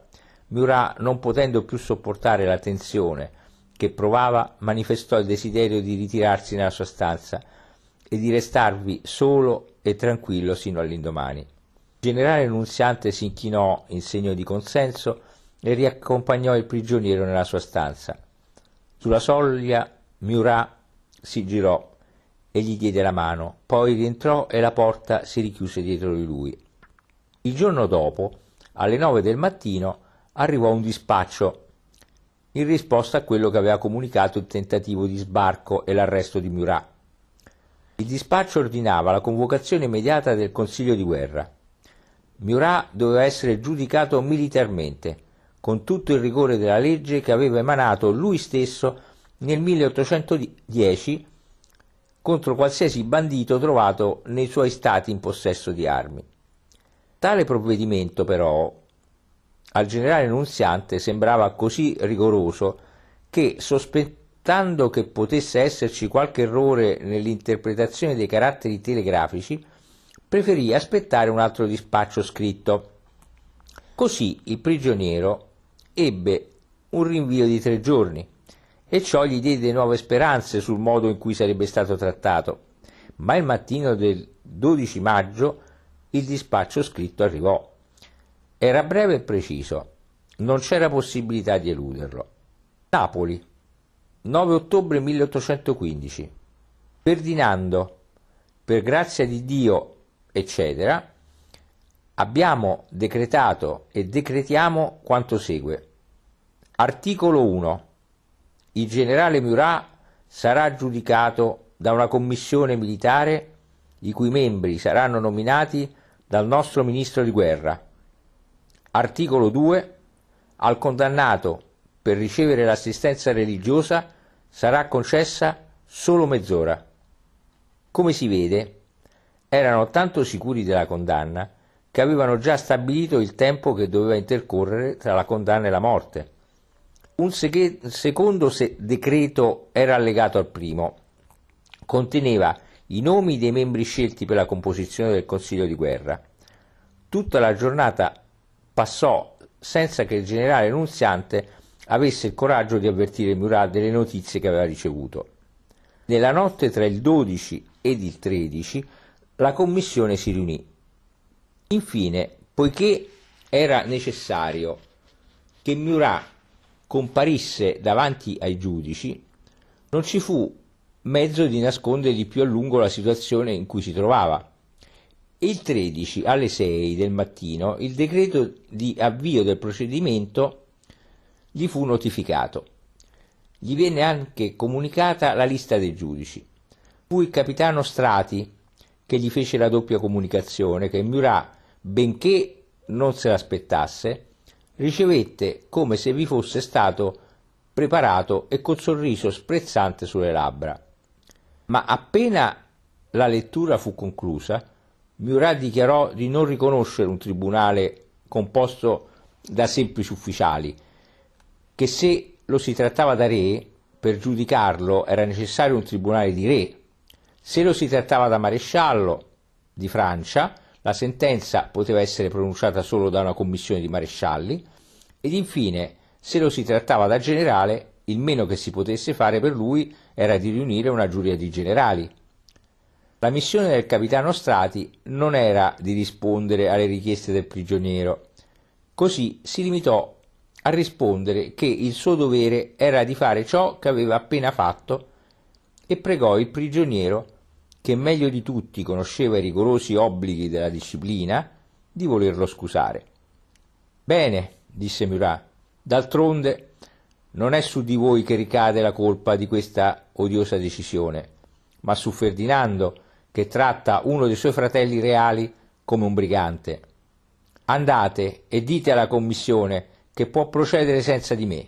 Murat, non potendo più sopportare la tensione che provava, manifestò il desiderio di ritirarsi nella sua stanza e di restarvi solo e tranquillo sino all'indomani. Il generale Nunziante si inchinò in segno di consenso e riaccompagnò il prigioniero nella sua stanza. Sulla soglia Murat si girò e gli diede la mano, poi rientrò e la porta si richiuse dietro di lui. Il giorno dopo, alle nove del mattino, arrivò un dispaccio in risposta a quello che aveva comunicato il tentativo di sbarco e l'arresto di Murat. Il dispaccio ordinava la convocazione immediata del Consiglio di guerra. Murat doveva essere giudicato militarmente con tutto il rigore della legge che aveva emanato lui stesso nel 1810 contro qualsiasi bandito trovato nei suoi stati in possesso di armi. Tale provvedimento però al generale Nunziante sembrava così rigoroso che sospettando che potesse esserci qualche errore nell'interpretazione dei caratteri telegrafici, preferì aspettare un altro dispaccio scritto. Così il prigioniero ebbe un rinvio di tre giorni e ciò gli diede nuove speranze sul modo in cui sarebbe stato trattato. Ma il mattino del 12 maggio il dispaccio scritto arrivò. Era breve e preciso, non c'era possibilità di eluderlo. Napoli, 9 ottobre 1815. Ferdinando, per grazia di Dio, eccetera, abbiamo decretato e decretiamo quanto segue. Articolo 1. Il generale Murat sarà giudicato da una commissione militare i cui membri saranno nominati dal nostro ministro di guerra. Articolo 2. Al condannato per ricevere l'assistenza religiosa sarà concessa solo mezz'ora. Come si vede, erano tanto sicuri della condanna che avevano già stabilito il tempo che doveva intercorrere tra la condanna e la morte. Un secondo decreto era allegato al primo, conteneva i nomi dei membri scelti per la composizione del Consiglio di guerra. Tutta la giornata passò senza che il generale Nunziante avesse il coraggio di avvertire Murat delle notizie che aveva ricevuto. Nella notte tra il 12 ed il 13 la commissione si riunì Infine, poiché era necessario che Murat comparisse davanti ai giudici, non ci fu mezzo di nascondere di più a lungo la situazione in cui si trovava. Il 13 alle 6 del mattino il decreto di avvio del procedimento gli fu notificato. Gli venne anche comunicata la lista dei giudici. Fu il capitano Strati che gli fece la doppia comunicazione che Murat benché non se l'aspettasse, ricevette come se vi fosse stato preparato e col sorriso sprezzante sulle labbra. Ma appena la lettura fu conclusa, Murat dichiarò di non riconoscere un tribunale composto da semplici ufficiali, che se lo si trattava da re, per giudicarlo era necessario un tribunale di re, se lo si trattava da maresciallo di Francia, la sentenza poteva essere pronunciata solo da una commissione di marescialli ed infine, se lo si trattava da generale, il meno che si potesse fare per lui era di riunire una giuria di generali. La missione del capitano Strati non era di rispondere alle richieste del prigioniero, così si limitò a rispondere che il suo dovere era di fare ciò che aveva appena fatto e pregò il prigioniero che meglio di tutti conosceva i rigorosi obblighi della disciplina, di volerlo scusare. Bene, disse Murat, d'altronde non è su di voi che ricade la colpa di questa odiosa decisione, ma su Ferdinando che tratta uno dei suoi fratelli reali come un brigante. Andate e dite alla commissione che può procedere senza di me.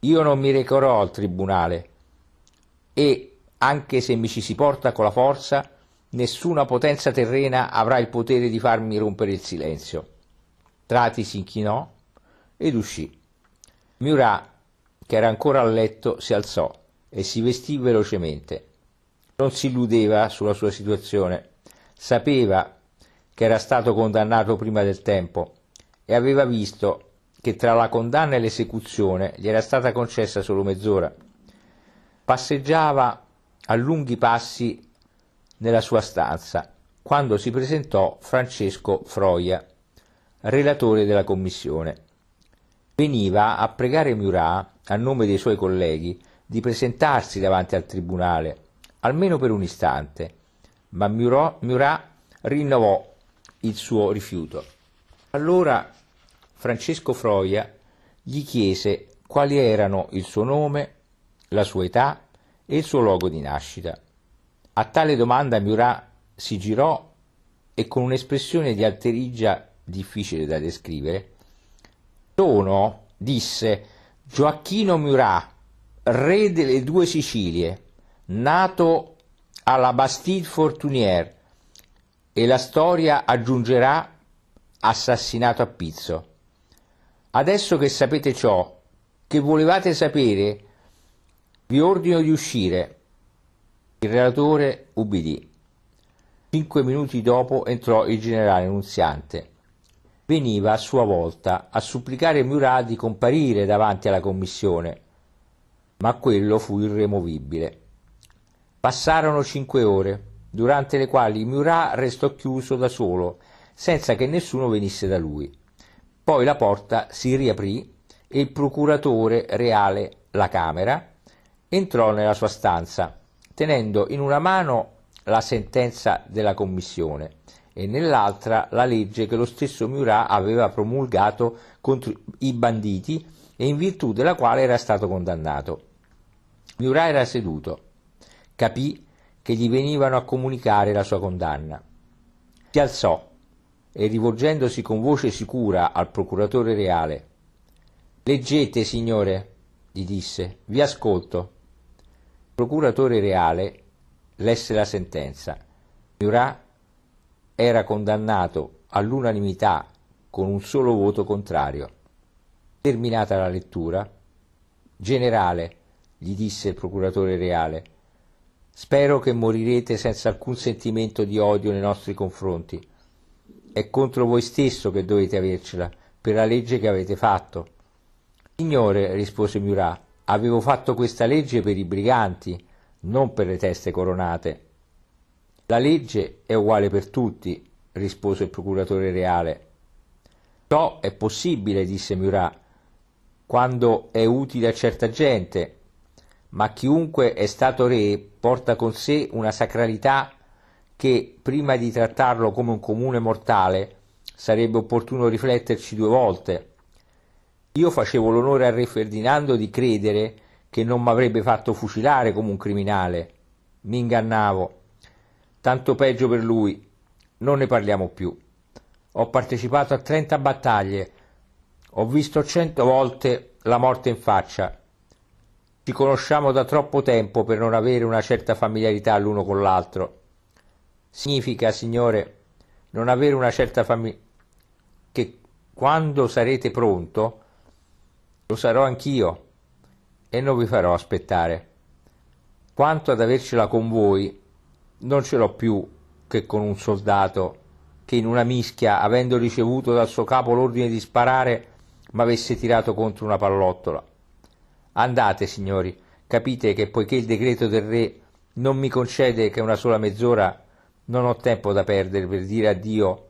Io non mi recherò al tribunale e anche se mi ci si porta con la forza, nessuna potenza terrena avrà il potere di farmi rompere il silenzio. Trati si inchinò ed uscì. Murat, che era ancora a letto, si alzò e si vestì velocemente. Non si illudeva sulla sua situazione, sapeva che era stato condannato prima del tempo e aveva visto che tra la condanna e l'esecuzione gli era stata concessa solo mezz'ora. Passeggiava a lunghi passi nella sua stanza, quando si presentò Francesco Froia, relatore della commissione. Veniva a pregare Murat, a nome dei suoi colleghi, di presentarsi davanti al tribunale, almeno per un istante, ma Murat, rinnovò il suo rifiuto. Allora Francesco Froia gli chiese quali erano il suo nome, la sua età e il suo luogo di nascita. A tale domanda Murat si girò e con un'espressione di alterigia difficile da descrivere, Tono disse Gioacchino Murat, re delle due Sicilie, nato alla Bastille Fortunière e la storia aggiungerà assassinato a Pizzo. Adesso che sapete ciò, che volevate sapere, vi ordino di uscire. Il relatore ubbidì. Cinque minuti dopo entrò il generale Nunziante. Veniva a sua volta a supplicare Murat di comparire davanti alla commissione, ma quello fu irremovibile. Passarono cinque ore, durante le quali Murat restò chiuso da solo, senza che nessuno venisse da lui. Poi la porta si riaprì e il procuratore reale, la Camera, Entrò nella sua stanza, tenendo in una mano la sentenza della commissione e nell'altra la legge che lo stesso Murat aveva promulgato contro i banditi e in virtù della quale era stato condannato. Murat era seduto, capì che gli venivano a comunicare la sua condanna. Si alzò e rivolgendosi con voce sicura al procuratore reale, Leggete, signore, gli disse, vi ascolto procuratore reale lesse la sentenza. Murat era condannato all'unanimità con un solo voto contrario. Terminata la lettura, generale, gli disse il procuratore reale, spero che morirete senza alcun sentimento di odio nei nostri confronti. È contro voi stesso che dovete avercela, per la legge che avete fatto. Signore, rispose Murat, Avevo fatto questa legge per i briganti, non per le teste coronate. La legge è uguale per tutti, rispose il procuratore reale. Ciò è possibile, disse Murat, quando è utile a certa gente, ma chiunque è stato re porta con sé una sacralità che, prima di trattarlo come un comune mortale, sarebbe opportuno rifletterci due volte. Io facevo l'onore a Re Ferdinando di credere che non m'avrebbe fatto fucilare come un criminale. Mi ingannavo. Tanto peggio per lui. Non ne parliamo più. Ho partecipato a 30 battaglie. Ho visto cento volte la morte in faccia. Ci conosciamo da troppo tempo per non avere una certa familiarità l'uno con l'altro. Significa, signore, non avere una certa famiglia... che quando sarete pronto lo sarò anch'io e non vi farò aspettare. Quanto ad avercela con voi, non ce l'ho più che con un soldato che in una mischia, avendo ricevuto dal suo capo l'ordine di sparare, m'avesse tirato contro una pallottola. Andate, signori, capite che poiché il decreto del re non mi concede che una sola mezz'ora, non ho tempo da perdere per dire addio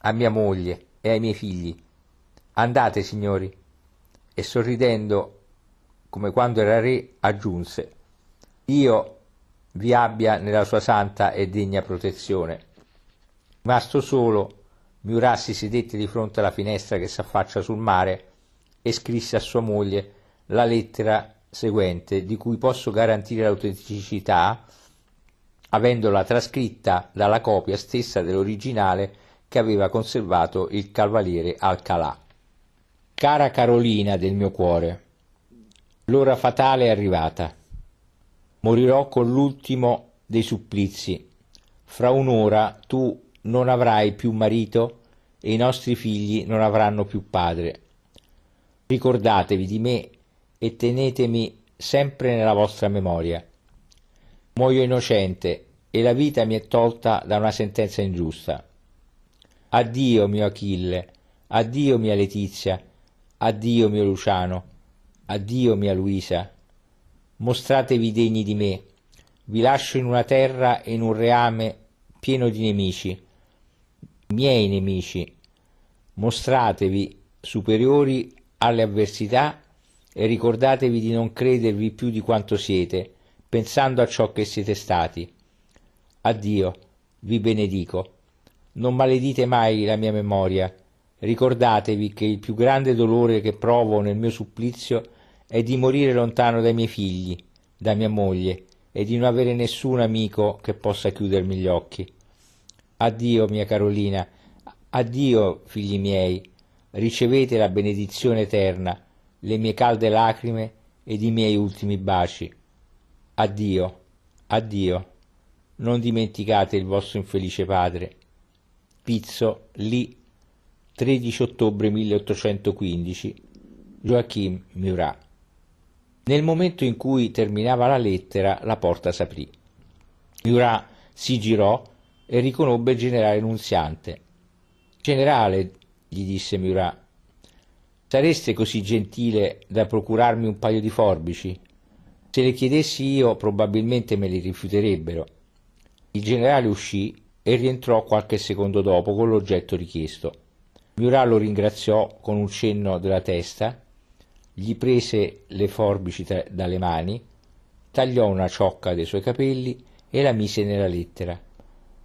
a mia moglie e ai miei figli. Andate, signori, e sorridendo come quando era re aggiunse, io vi abbia nella sua santa e degna protezione. Rimasto solo, Miurassi sedette di fronte alla finestra che si affaccia sul mare e scrisse a sua moglie la lettera seguente, di cui posso garantire l'autenticità avendola trascritta dalla copia stessa dell'originale che aveva conservato il cavaliere Alcalà. Cara Carolina del mio cuore, l'ora fatale è arrivata. Morirò con l'ultimo dei supplizi. Fra un'ora tu non avrai più marito e i nostri figli non avranno più padre. Ricordatevi di me e tenetemi sempre nella vostra memoria. Muoio innocente e la vita mi è tolta da una sentenza ingiusta. Addio mio Achille, addio mia Letizia, addio mio Luciano, addio mia Luisa, mostratevi degni di me, vi lascio in una terra e in un reame pieno di nemici, miei nemici, mostratevi superiori alle avversità e ricordatevi di non credervi più di quanto siete, pensando a ciò che siete stati. Addio, vi benedico. Non maledite mai la mia memoria, Ricordatevi che il più grande dolore che provo nel mio supplizio è di morire lontano dai miei figli, da mia moglie, e di non avere nessun amico che possa chiudermi gli occhi. Addio, mia Carolina, addio, figli miei, ricevete la benedizione eterna, le mie calde lacrime ed i miei ultimi baci. Addio, addio, non dimenticate il vostro infelice padre. Pizzo lì 13 ottobre 1815 Joachim Murat. Nel momento in cui terminava la lettera la porta s'aprì. Murat si girò e riconobbe il generale Nunziante. Generale, gli disse Murat, sareste così gentile da procurarmi un paio di forbici? Se le chiedessi io probabilmente me li rifiuterebbero. Il generale uscì e rientrò qualche secondo dopo con l'oggetto richiesto. Murat lo ringraziò con un cenno della testa, gli prese le forbici tra- dalle mani, tagliò una ciocca dei suoi capelli e la mise nella lettera.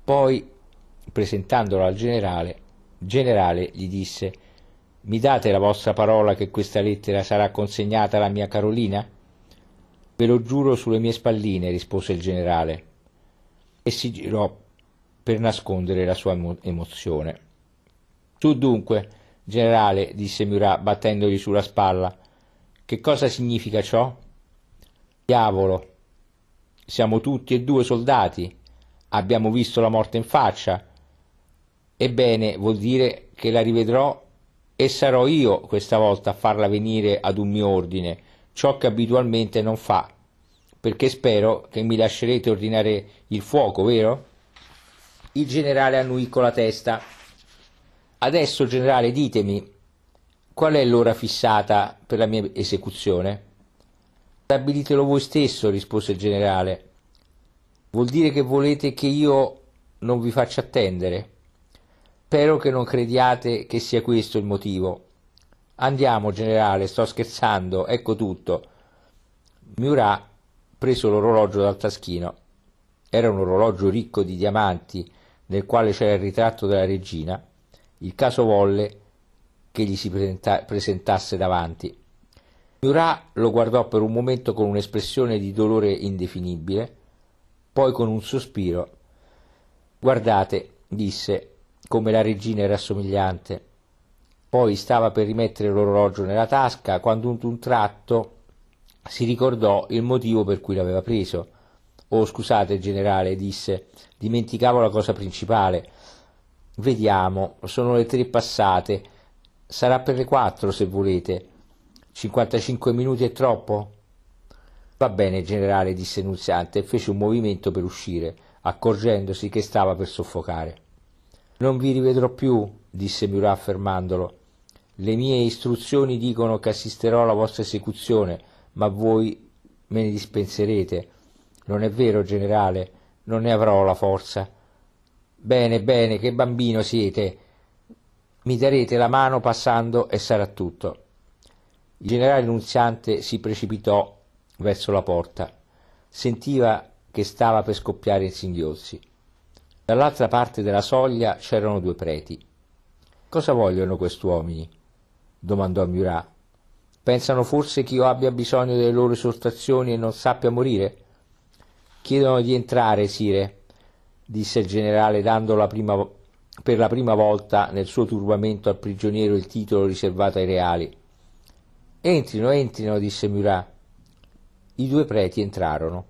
Poi, presentandola al generale, generale gli disse Mi date la vostra parola che questa lettera sarà consegnata alla mia Carolina? Ve lo giuro sulle mie spalline, rispose il generale, e si girò per nascondere la sua emozione. Tu dunque, generale, disse Murat battendogli sulla spalla, che cosa significa ciò? Diavolo, siamo tutti e due soldati, abbiamo visto la morte in faccia. Ebbene, vuol dire che la rivedrò e sarò io questa volta a farla venire ad un mio ordine, ciò che abitualmente non fa, perché spero che mi lascerete ordinare il fuoco, vero? Il generale annuì con la testa Adesso, generale, ditemi qual è l'ora fissata per la mia esecuzione? Stabilitelo voi stesso, rispose il generale. Vuol dire che volete che io non vi faccia attendere? Spero che non crediate che sia questo il motivo. Andiamo, generale, sto scherzando, ecco tutto. Murat prese l'orologio dal taschino. Era un orologio ricco di diamanti, nel quale c'era il ritratto della regina, il caso volle che gli si presenta presentasse davanti. Murat lo guardò per un momento con un'espressione di dolore indefinibile, poi con un sospiro. Guardate, disse, come la regina era somigliante. Poi stava per rimettere l'orologio nella tasca quando un tratto si ricordò il motivo per cui l'aveva preso. Oh, scusate, generale, disse, dimenticavo la cosa principale. Vediamo, sono le tre passate. Sarà per le quattro se volete. 55 minuti è troppo? Va bene, generale, disse Nunziante e fece un movimento per uscire, accorgendosi che stava per soffocare. Non vi rivedrò più, disse Murat fermandolo. Le mie istruzioni dicono che assisterò alla vostra esecuzione, ma voi me ne dispenserete. Non è vero, generale, non ne avrò la forza. Bene, bene, che bambino siete. Mi darete la mano passando e sarà tutto. Il generale Nunziante si precipitò verso la porta. Sentiva che stava per scoppiare in singhiozzi. Dall'altra parte della soglia c'erano due preti. Cosa vogliono quest'uomini? domandò Murat. Pensano forse che io abbia bisogno delle loro esortazioni e non sappia morire? Chiedono di entrare, sire, disse il generale dando la prima, per la prima volta nel suo turbamento al prigioniero il titolo riservato ai reali. Entrino, entrino, disse Murat. I due preti entrarono.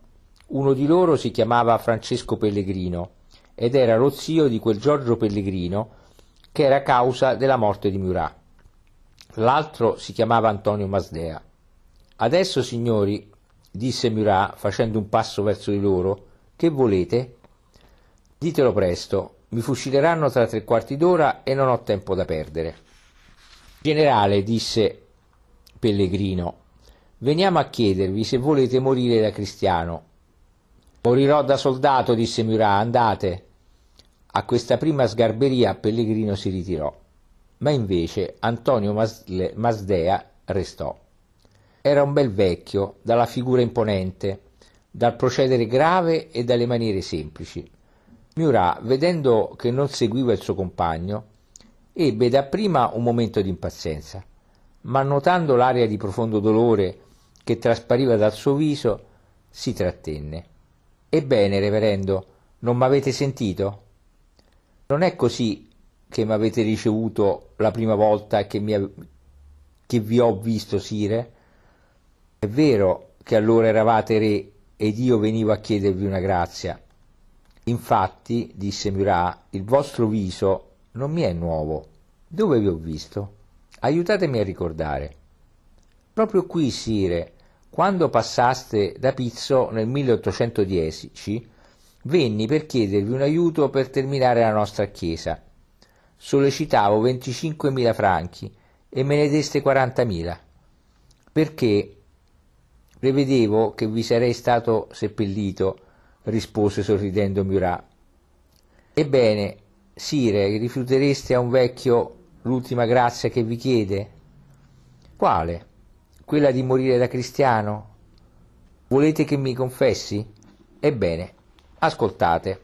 Uno di loro si chiamava Francesco Pellegrino ed era lo zio di quel Giorgio Pellegrino che era causa della morte di Murat. L'altro si chiamava Antonio Masdea. Adesso, signori, disse Murat facendo un passo verso di loro, che volete? Ditelo presto, mi fucileranno tra tre quarti d'ora e non ho tempo da perdere. Generale, disse Pellegrino, veniamo a chiedervi se volete morire da cristiano. Morirò da soldato, disse Murat, andate. A questa prima sgarberia Pellegrino si ritirò, ma invece Antonio Masle- Masdea restò. Era un bel vecchio, dalla figura imponente, dal procedere grave e dalle maniere semplici Murat, vedendo che non seguiva il suo compagno, ebbe dapprima un momento di impazienza, ma notando l'aria di profondo dolore che traspariva dal suo viso, si trattenne. Ebbene, reverendo, non m'avete sentito? Non è così che m'avete ricevuto la prima volta che, mi, che vi ho visto, sire? È vero che allora eravate re ed io venivo a chiedervi una grazia, Infatti, disse Murat, il vostro viso non mi è nuovo. Dove vi ho visto? Aiutatemi a ricordare. Proprio qui, Sire, quando passaste da Pizzo nel 1810, venni per chiedervi un aiuto per terminare la nostra chiesa. Sollecitavo 25.000 franchi e me ne deste 40.000, perché prevedevo che vi sarei stato seppellito rispose sorridendo Murat. Ebbene, sire, rifiutereste a un vecchio l'ultima grazia che vi chiede? Quale? Quella di morire da cristiano? Volete che mi confessi? Ebbene, ascoltate.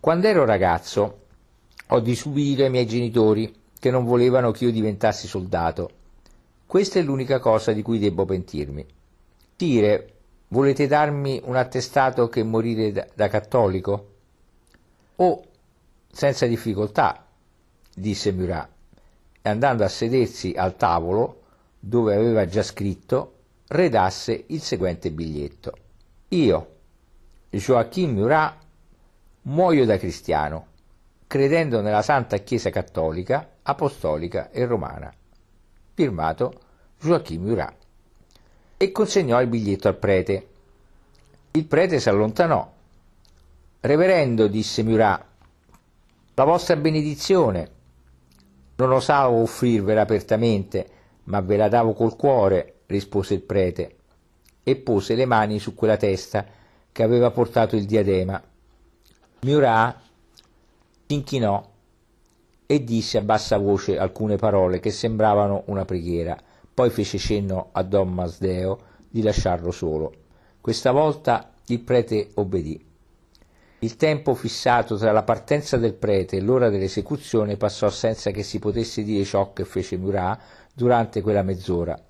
Quando ero ragazzo ho disubbidito ai miei genitori che non volevano che io diventassi soldato. Questa è l'unica cosa di cui debbo pentirmi. Sire, volete darmi un attestato che morire da, da cattolico? Oh, senza difficoltà, disse Murat, e andando a sedersi al tavolo, dove aveva già scritto, redasse il seguente biglietto. Io, Joachim Murat, muoio da cristiano, credendo nella Santa Chiesa Cattolica, Apostolica e Romana. Firmato Joachim Murat e consegnò il biglietto al prete. Il prete s'allontanò. Reverendo, disse Murat, la vostra benedizione. Non osavo offrirvela apertamente, ma ve la davo col cuore, rispose il prete, e pose le mani su quella testa che aveva portato il diadema. Murat s'inchinò e disse a bassa voce alcune parole che sembravano una preghiera. Poi fece cenno a Don Masdeo di lasciarlo solo. Questa volta il prete obbedì. Il tempo fissato tra la partenza del prete e l'ora dell'esecuzione passò senza che si potesse dire ciò che fece Murat durante quella mezz'ora.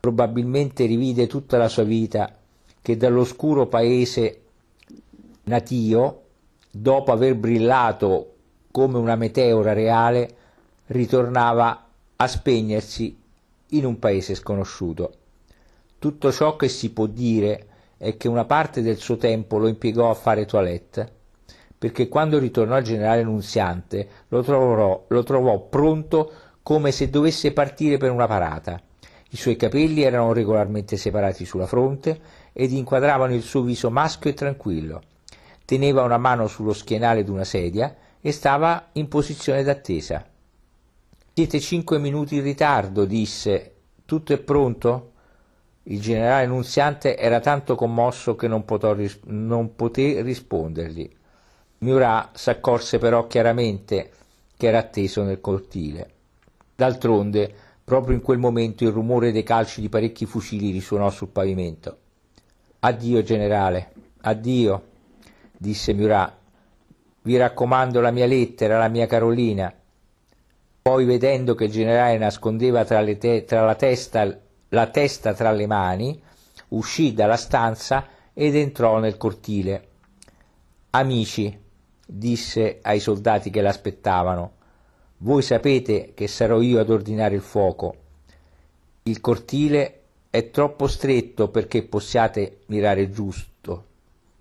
Probabilmente rivide tutta la sua vita che dall'oscuro paese natio, dopo aver brillato come una meteora reale, ritornava a spegnersi in un paese sconosciuto. Tutto ciò che si può dire è che una parte del suo tempo lo impiegò a fare toilette, perché quando ritornò al generale Nunziante lo, trovò, lo trovò pronto come se dovesse partire per una parata. I suoi capelli erano regolarmente separati sulla fronte ed inquadravano il suo viso maschio e tranquillo. Teneva una mano sullo schienale d'una sedia e stava in posizione d'attesa. Siete cinque minuti in ritardo, disse. Tutto è pronto? Il generale Nunziante era tanto commosso che non, ris- non poté rispondergli. Murat s'accorse però chiaramente che era atteso nel cortile. D'altronde, proprio in quel momento il rumore dei calci di parecchi fucili risuonò sul pavimento. Addio, generale, addio, disse Murat. Vi raccomando la mia lettera, la mia Carolina poi vedendo che il generale nascondeva tra, te tra la, testa, la testa tra le mani, uscì dalla stanza ed entrò nel cortile. Amici, disse ai soldati che l'aspettavano, voi sapete che sarò io ad ordinare il fuoco. Il cortile è troppo stretto perché possiate mirare giusto.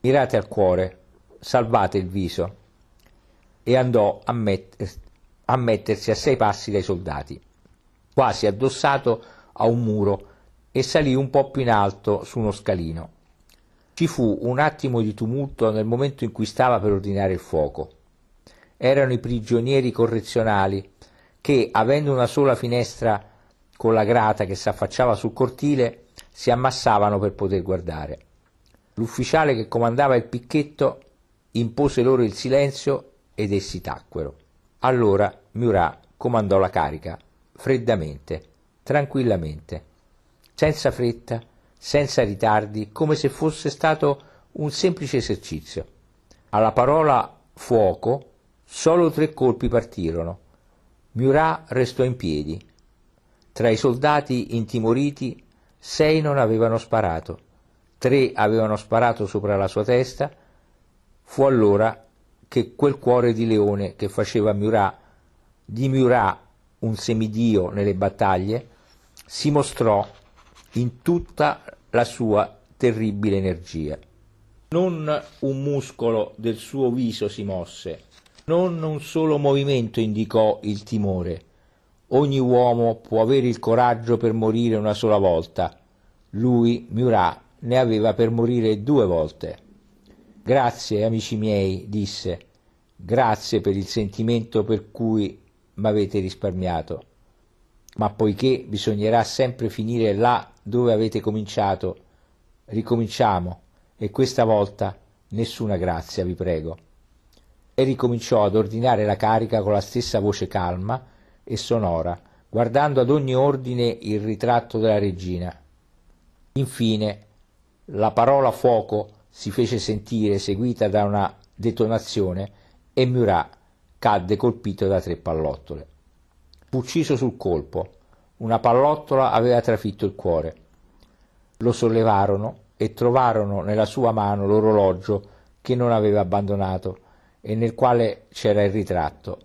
Mirate al cuore, salvate il viso. E andò a mettersi a mettersi a sei passi dai soldati, quasi addossato a un muro, e salì un po' più in alto su uno scalino. Ci fu un attimo di tumulto nel momento in cui stava per ordinare il fuoco. Erano i prigionieri correzionali che, avendo una sola finestra con la grata che si affacciava sul cortile, si ammassavano per poter guardare. L'ufficiale che comandava il picchetto impose loro il silenzio ed essi tacquero. Allora Murat comandò la carica, freddamente, tranquillamente, senza fretta, senza ritardi, come se fosse stato un semplice esercizio. Alla parola fuoco solo tre colpi partirono. Murat restò in piedi. Tra i soldati intimoriti sei non avevano sparato, tre avevano sparato sopra la sua testa. Fu allora che quel cuore di leone che faceva Murat, di Murat un semidio nelle battaglie, si mostrò in tutta la sua terribile energia. Non un muscolo del suo viso si mosse, non un solo movimento indicò il timore. Ogni uomo può avere il coraggio per morire una sola volta. Lui, Murat, ne aveva per morire due volte. Grazie amici miei, disse, grazie per il sentimento per cui m'avete risparmiato. Ma poiché bisognerà sempre finire là dove avete cominciato, ricominciamo e questa volta nessuna grazia, vi prego. E ricominciò ad ordinare la carica con la stessa voce calma e sonora, guardando ad ogni ordine il ritratto della regina. Infine, la parola fuoco si fece sentire seguita da una detonazione e Murat cadde colpito da tre pallottole. Fu ucciso sul colpo, una pallottola aveva trafitto il cuore. Lo sollevarono e trovarono nella sua mano l'orologio che non aveva abbandonato e nel quale c'era il ritratto.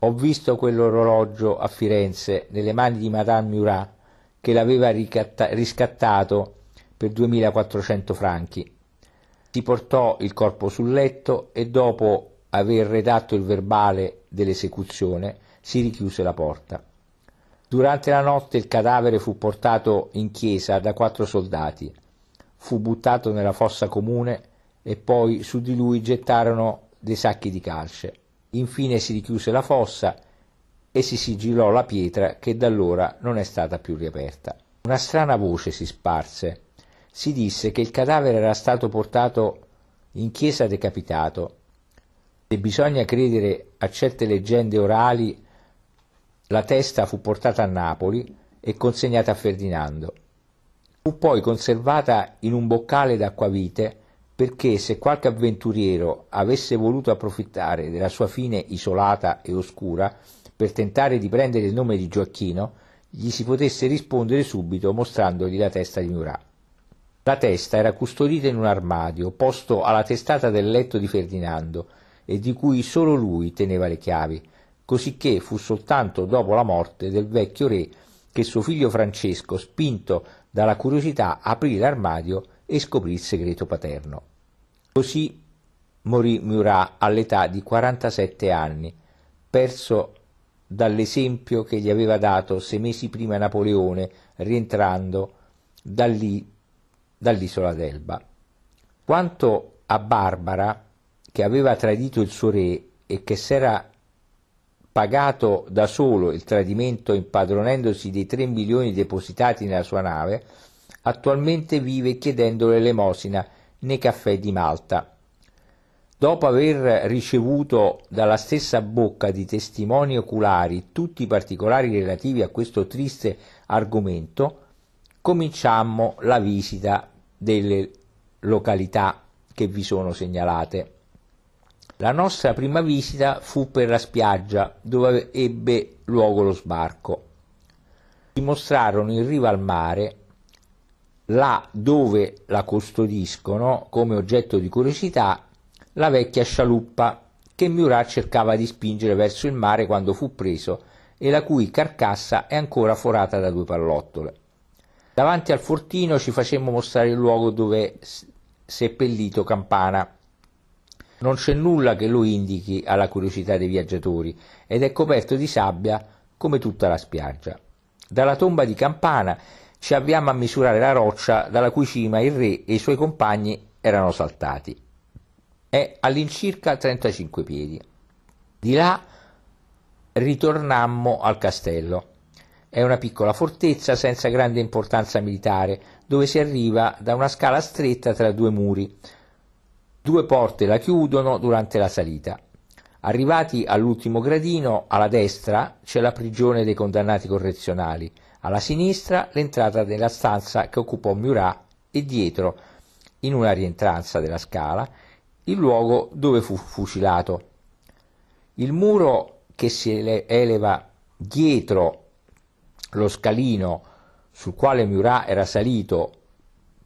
Ho visto quell'orologio a Firenze nelle mani di Madame Murat che l'aveva ricatta- riscattato per 2400 franchi ti portò il corpo sul letto e dopo aver redatto il verbale dell'esecuzione si richiuse la porta. Durante la notte il cadavere fu portato in chiesa da quattro soldati, fu buttato nella fossa comune e poi su di lui gettarono dei sacchi di calce. Infine si richiuse la fossa e si sigillò la pietra che da allora non è stata più riaperta. Una strana voce si sparse si disse che il cadavere era stato portato in chiesa decapitato. Se bisogna credere a certe leggende orali, la testa fu portata a Napoli e consegnata a Ferdinando. Fu poi conservata in un boccale d'acquavite perché se qualche avventuriero avesse voluto approfittare della sua fine isolata e oscura per tentare di prendere il nome di Gioacchino, gli si potesse rispondere subito mostrandogli la testa di Murat. La testa era custodita in un armadio posto alla testata del letto di Ferdinando e di cui solo lui teneva le chiavi, cosicché fu soltanto dopo la morte del vecchio re che suo figlio Francesco, spinto dalla curiosità, aprì l'armadio e scoprì il segreto paterno. Così morì Murat all'età di 47 anni, perso dall'esempio che gli aveva dato sei mesi prima Napoleone, rientrando da lì dall'isola d'Elba. Quanto a Barbara, che aveva tradito il suo re e che s'era pagato da solo il tradimento impadronendosi dei 3 milioni depositati nella sua nave, attualmente vive chiedendo l'elemosina nei caffè di Malta. Dopo aver ricevuto dalla stessa bocca di testimoni oculari tutti i particolari relativi a questo triste argomento, cominciamo la visita delle località che vi sono segnalate. La nostra prima visita fu per la spiaggia dove ebbe luogo lo sbarco. Ci mostrarono in riva al mare, là dove la custodiscono come oggetto di curiosità, la vecchia scialuppa che Murat cercava di spingere verso il mare quando fu preso e la cui carcassa è ancora forata da due pallottole. Davanti al fortino ci facemmo mostrare il luogo dove seppellito Campana. Non c'è nulla che lo indichi alla curiosità dei viaggiatori ed è coperto di sabbia come tutta la spiaggia. Dalla tomba di Campana ci avviamo a misurare la roccia dalla cui cima il re e i suoi compagni erano saltati. È all'incirca 35 piedi. Di là ritornammo al castello. È una piccola fortezza senza grande importanza militare, dove si arriva da una scala stretta tra due muri. Due porte la chiudono durante la salita. Arrivati all'ultimo gradino, alla destra c'è la prigione dei condannati correzionali, alla sinistra l'entrata nella stanza che occupò Murat e dietro, in una rientranza della scala, il luogo dove fu fucilato. Il muro che si eleva dietro lo scalino sul quale Murat era salito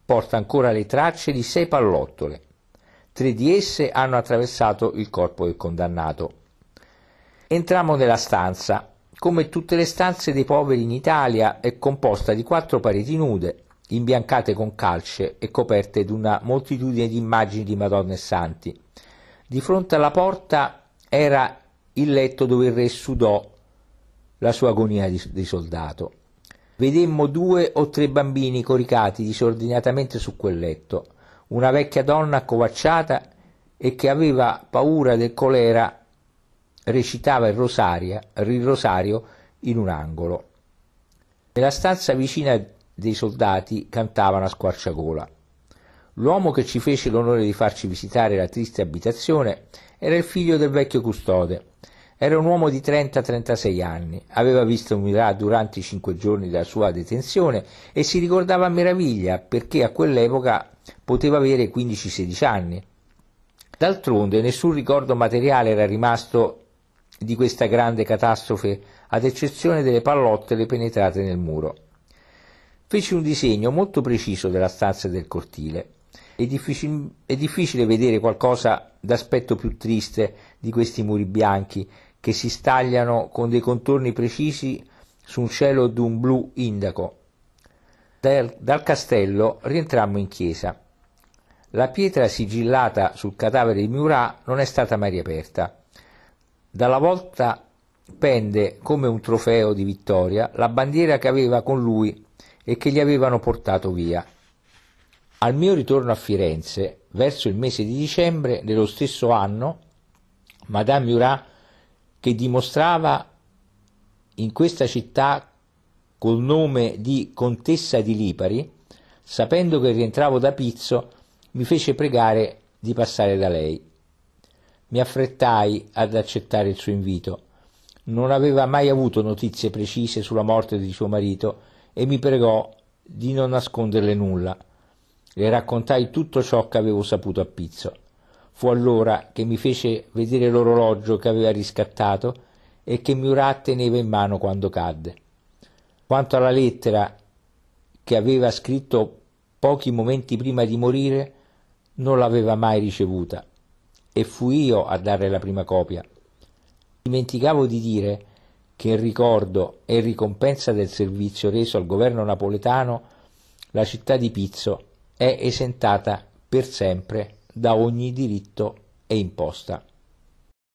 porta ancora le tracce di sei pallottole. Tre di esse hanno attraversato il corpo del condannato. Entrammo nella stanza. Come tutte le stanze dei poveri in Italia è composta di quattro pareti nude, imbiancate con calce e coperte d'una moltitudine di immagini di Madonna e Santi. Di fronte alla porta era il letto dove il re sudò la sua agonia di, di soldato. Vedemmo due o tre bambini coricati disordinatamente su quel letto, una vecchia donna accovacciata e che aveva paura del colera recitava il, rosaria, il rosario in un angolo. Nella stanza vicina dei soldati cantavano a squarciagola. L'uomo che ci fece l'onore di farci visitare la triste abitazione era il figlio del vecchio custode, era un uomo di 30-36 anni, aveva visto Murat durante i cinque giorni della sua detenzione e si ricordava a meraviglia perché a quell'epoca poteva avere 15-16 anni. D'altronde nessun ricordo materiale era rimasto di questa grande catastrofe, ad eccezione delle pallottole penetrate nel muro. Feci un disegno molto preciso della stanza e del cortile. È, difficil- è difficile vedere qualcosa d'aspetto più triste di questi muri bianchi che si stagliano con dei contorni precisi su un cielo d'un blu indaco. Dal, dal castello rientrammo in chiesa. La pietra sigillata sul cadavere di Murat non è stata mai riaperta. Dalla volta pende come un trofeo di vittoria la bandiera che aveva con lui e che gli avevano portato via. Al mio ritorno a Firenze, verso il mese di dicembre dello stesso anno, Madame Murat che dimostrava in questa città col nome di Contessa di Lipari, sapendo che rientravo da Pizzo, mi fece pregare di passare da lei. Mi affrettai ad accettare il suo invito. Non aveva mai avuto notizie precise sulla morte di suo marito e mi pregò di non nasconderle nulla. Le raccontai tutto ciò che avevo saputo a Pizzo. Fu allora che mi fece vedere l'orologio che aveva riscattato e che Murat teneva in mano quando cadde. Quanto alla lettera che aveva scritto pochi momenti prima di morire, non l'aveva mai ricevuta e fui io a dare la prima copia. Dimenticavo di dire che in ricordo e in ricompensa del servizio reso al governo napoletano la città di Pizzo è esentata per sempre da ogni diritto e imposta.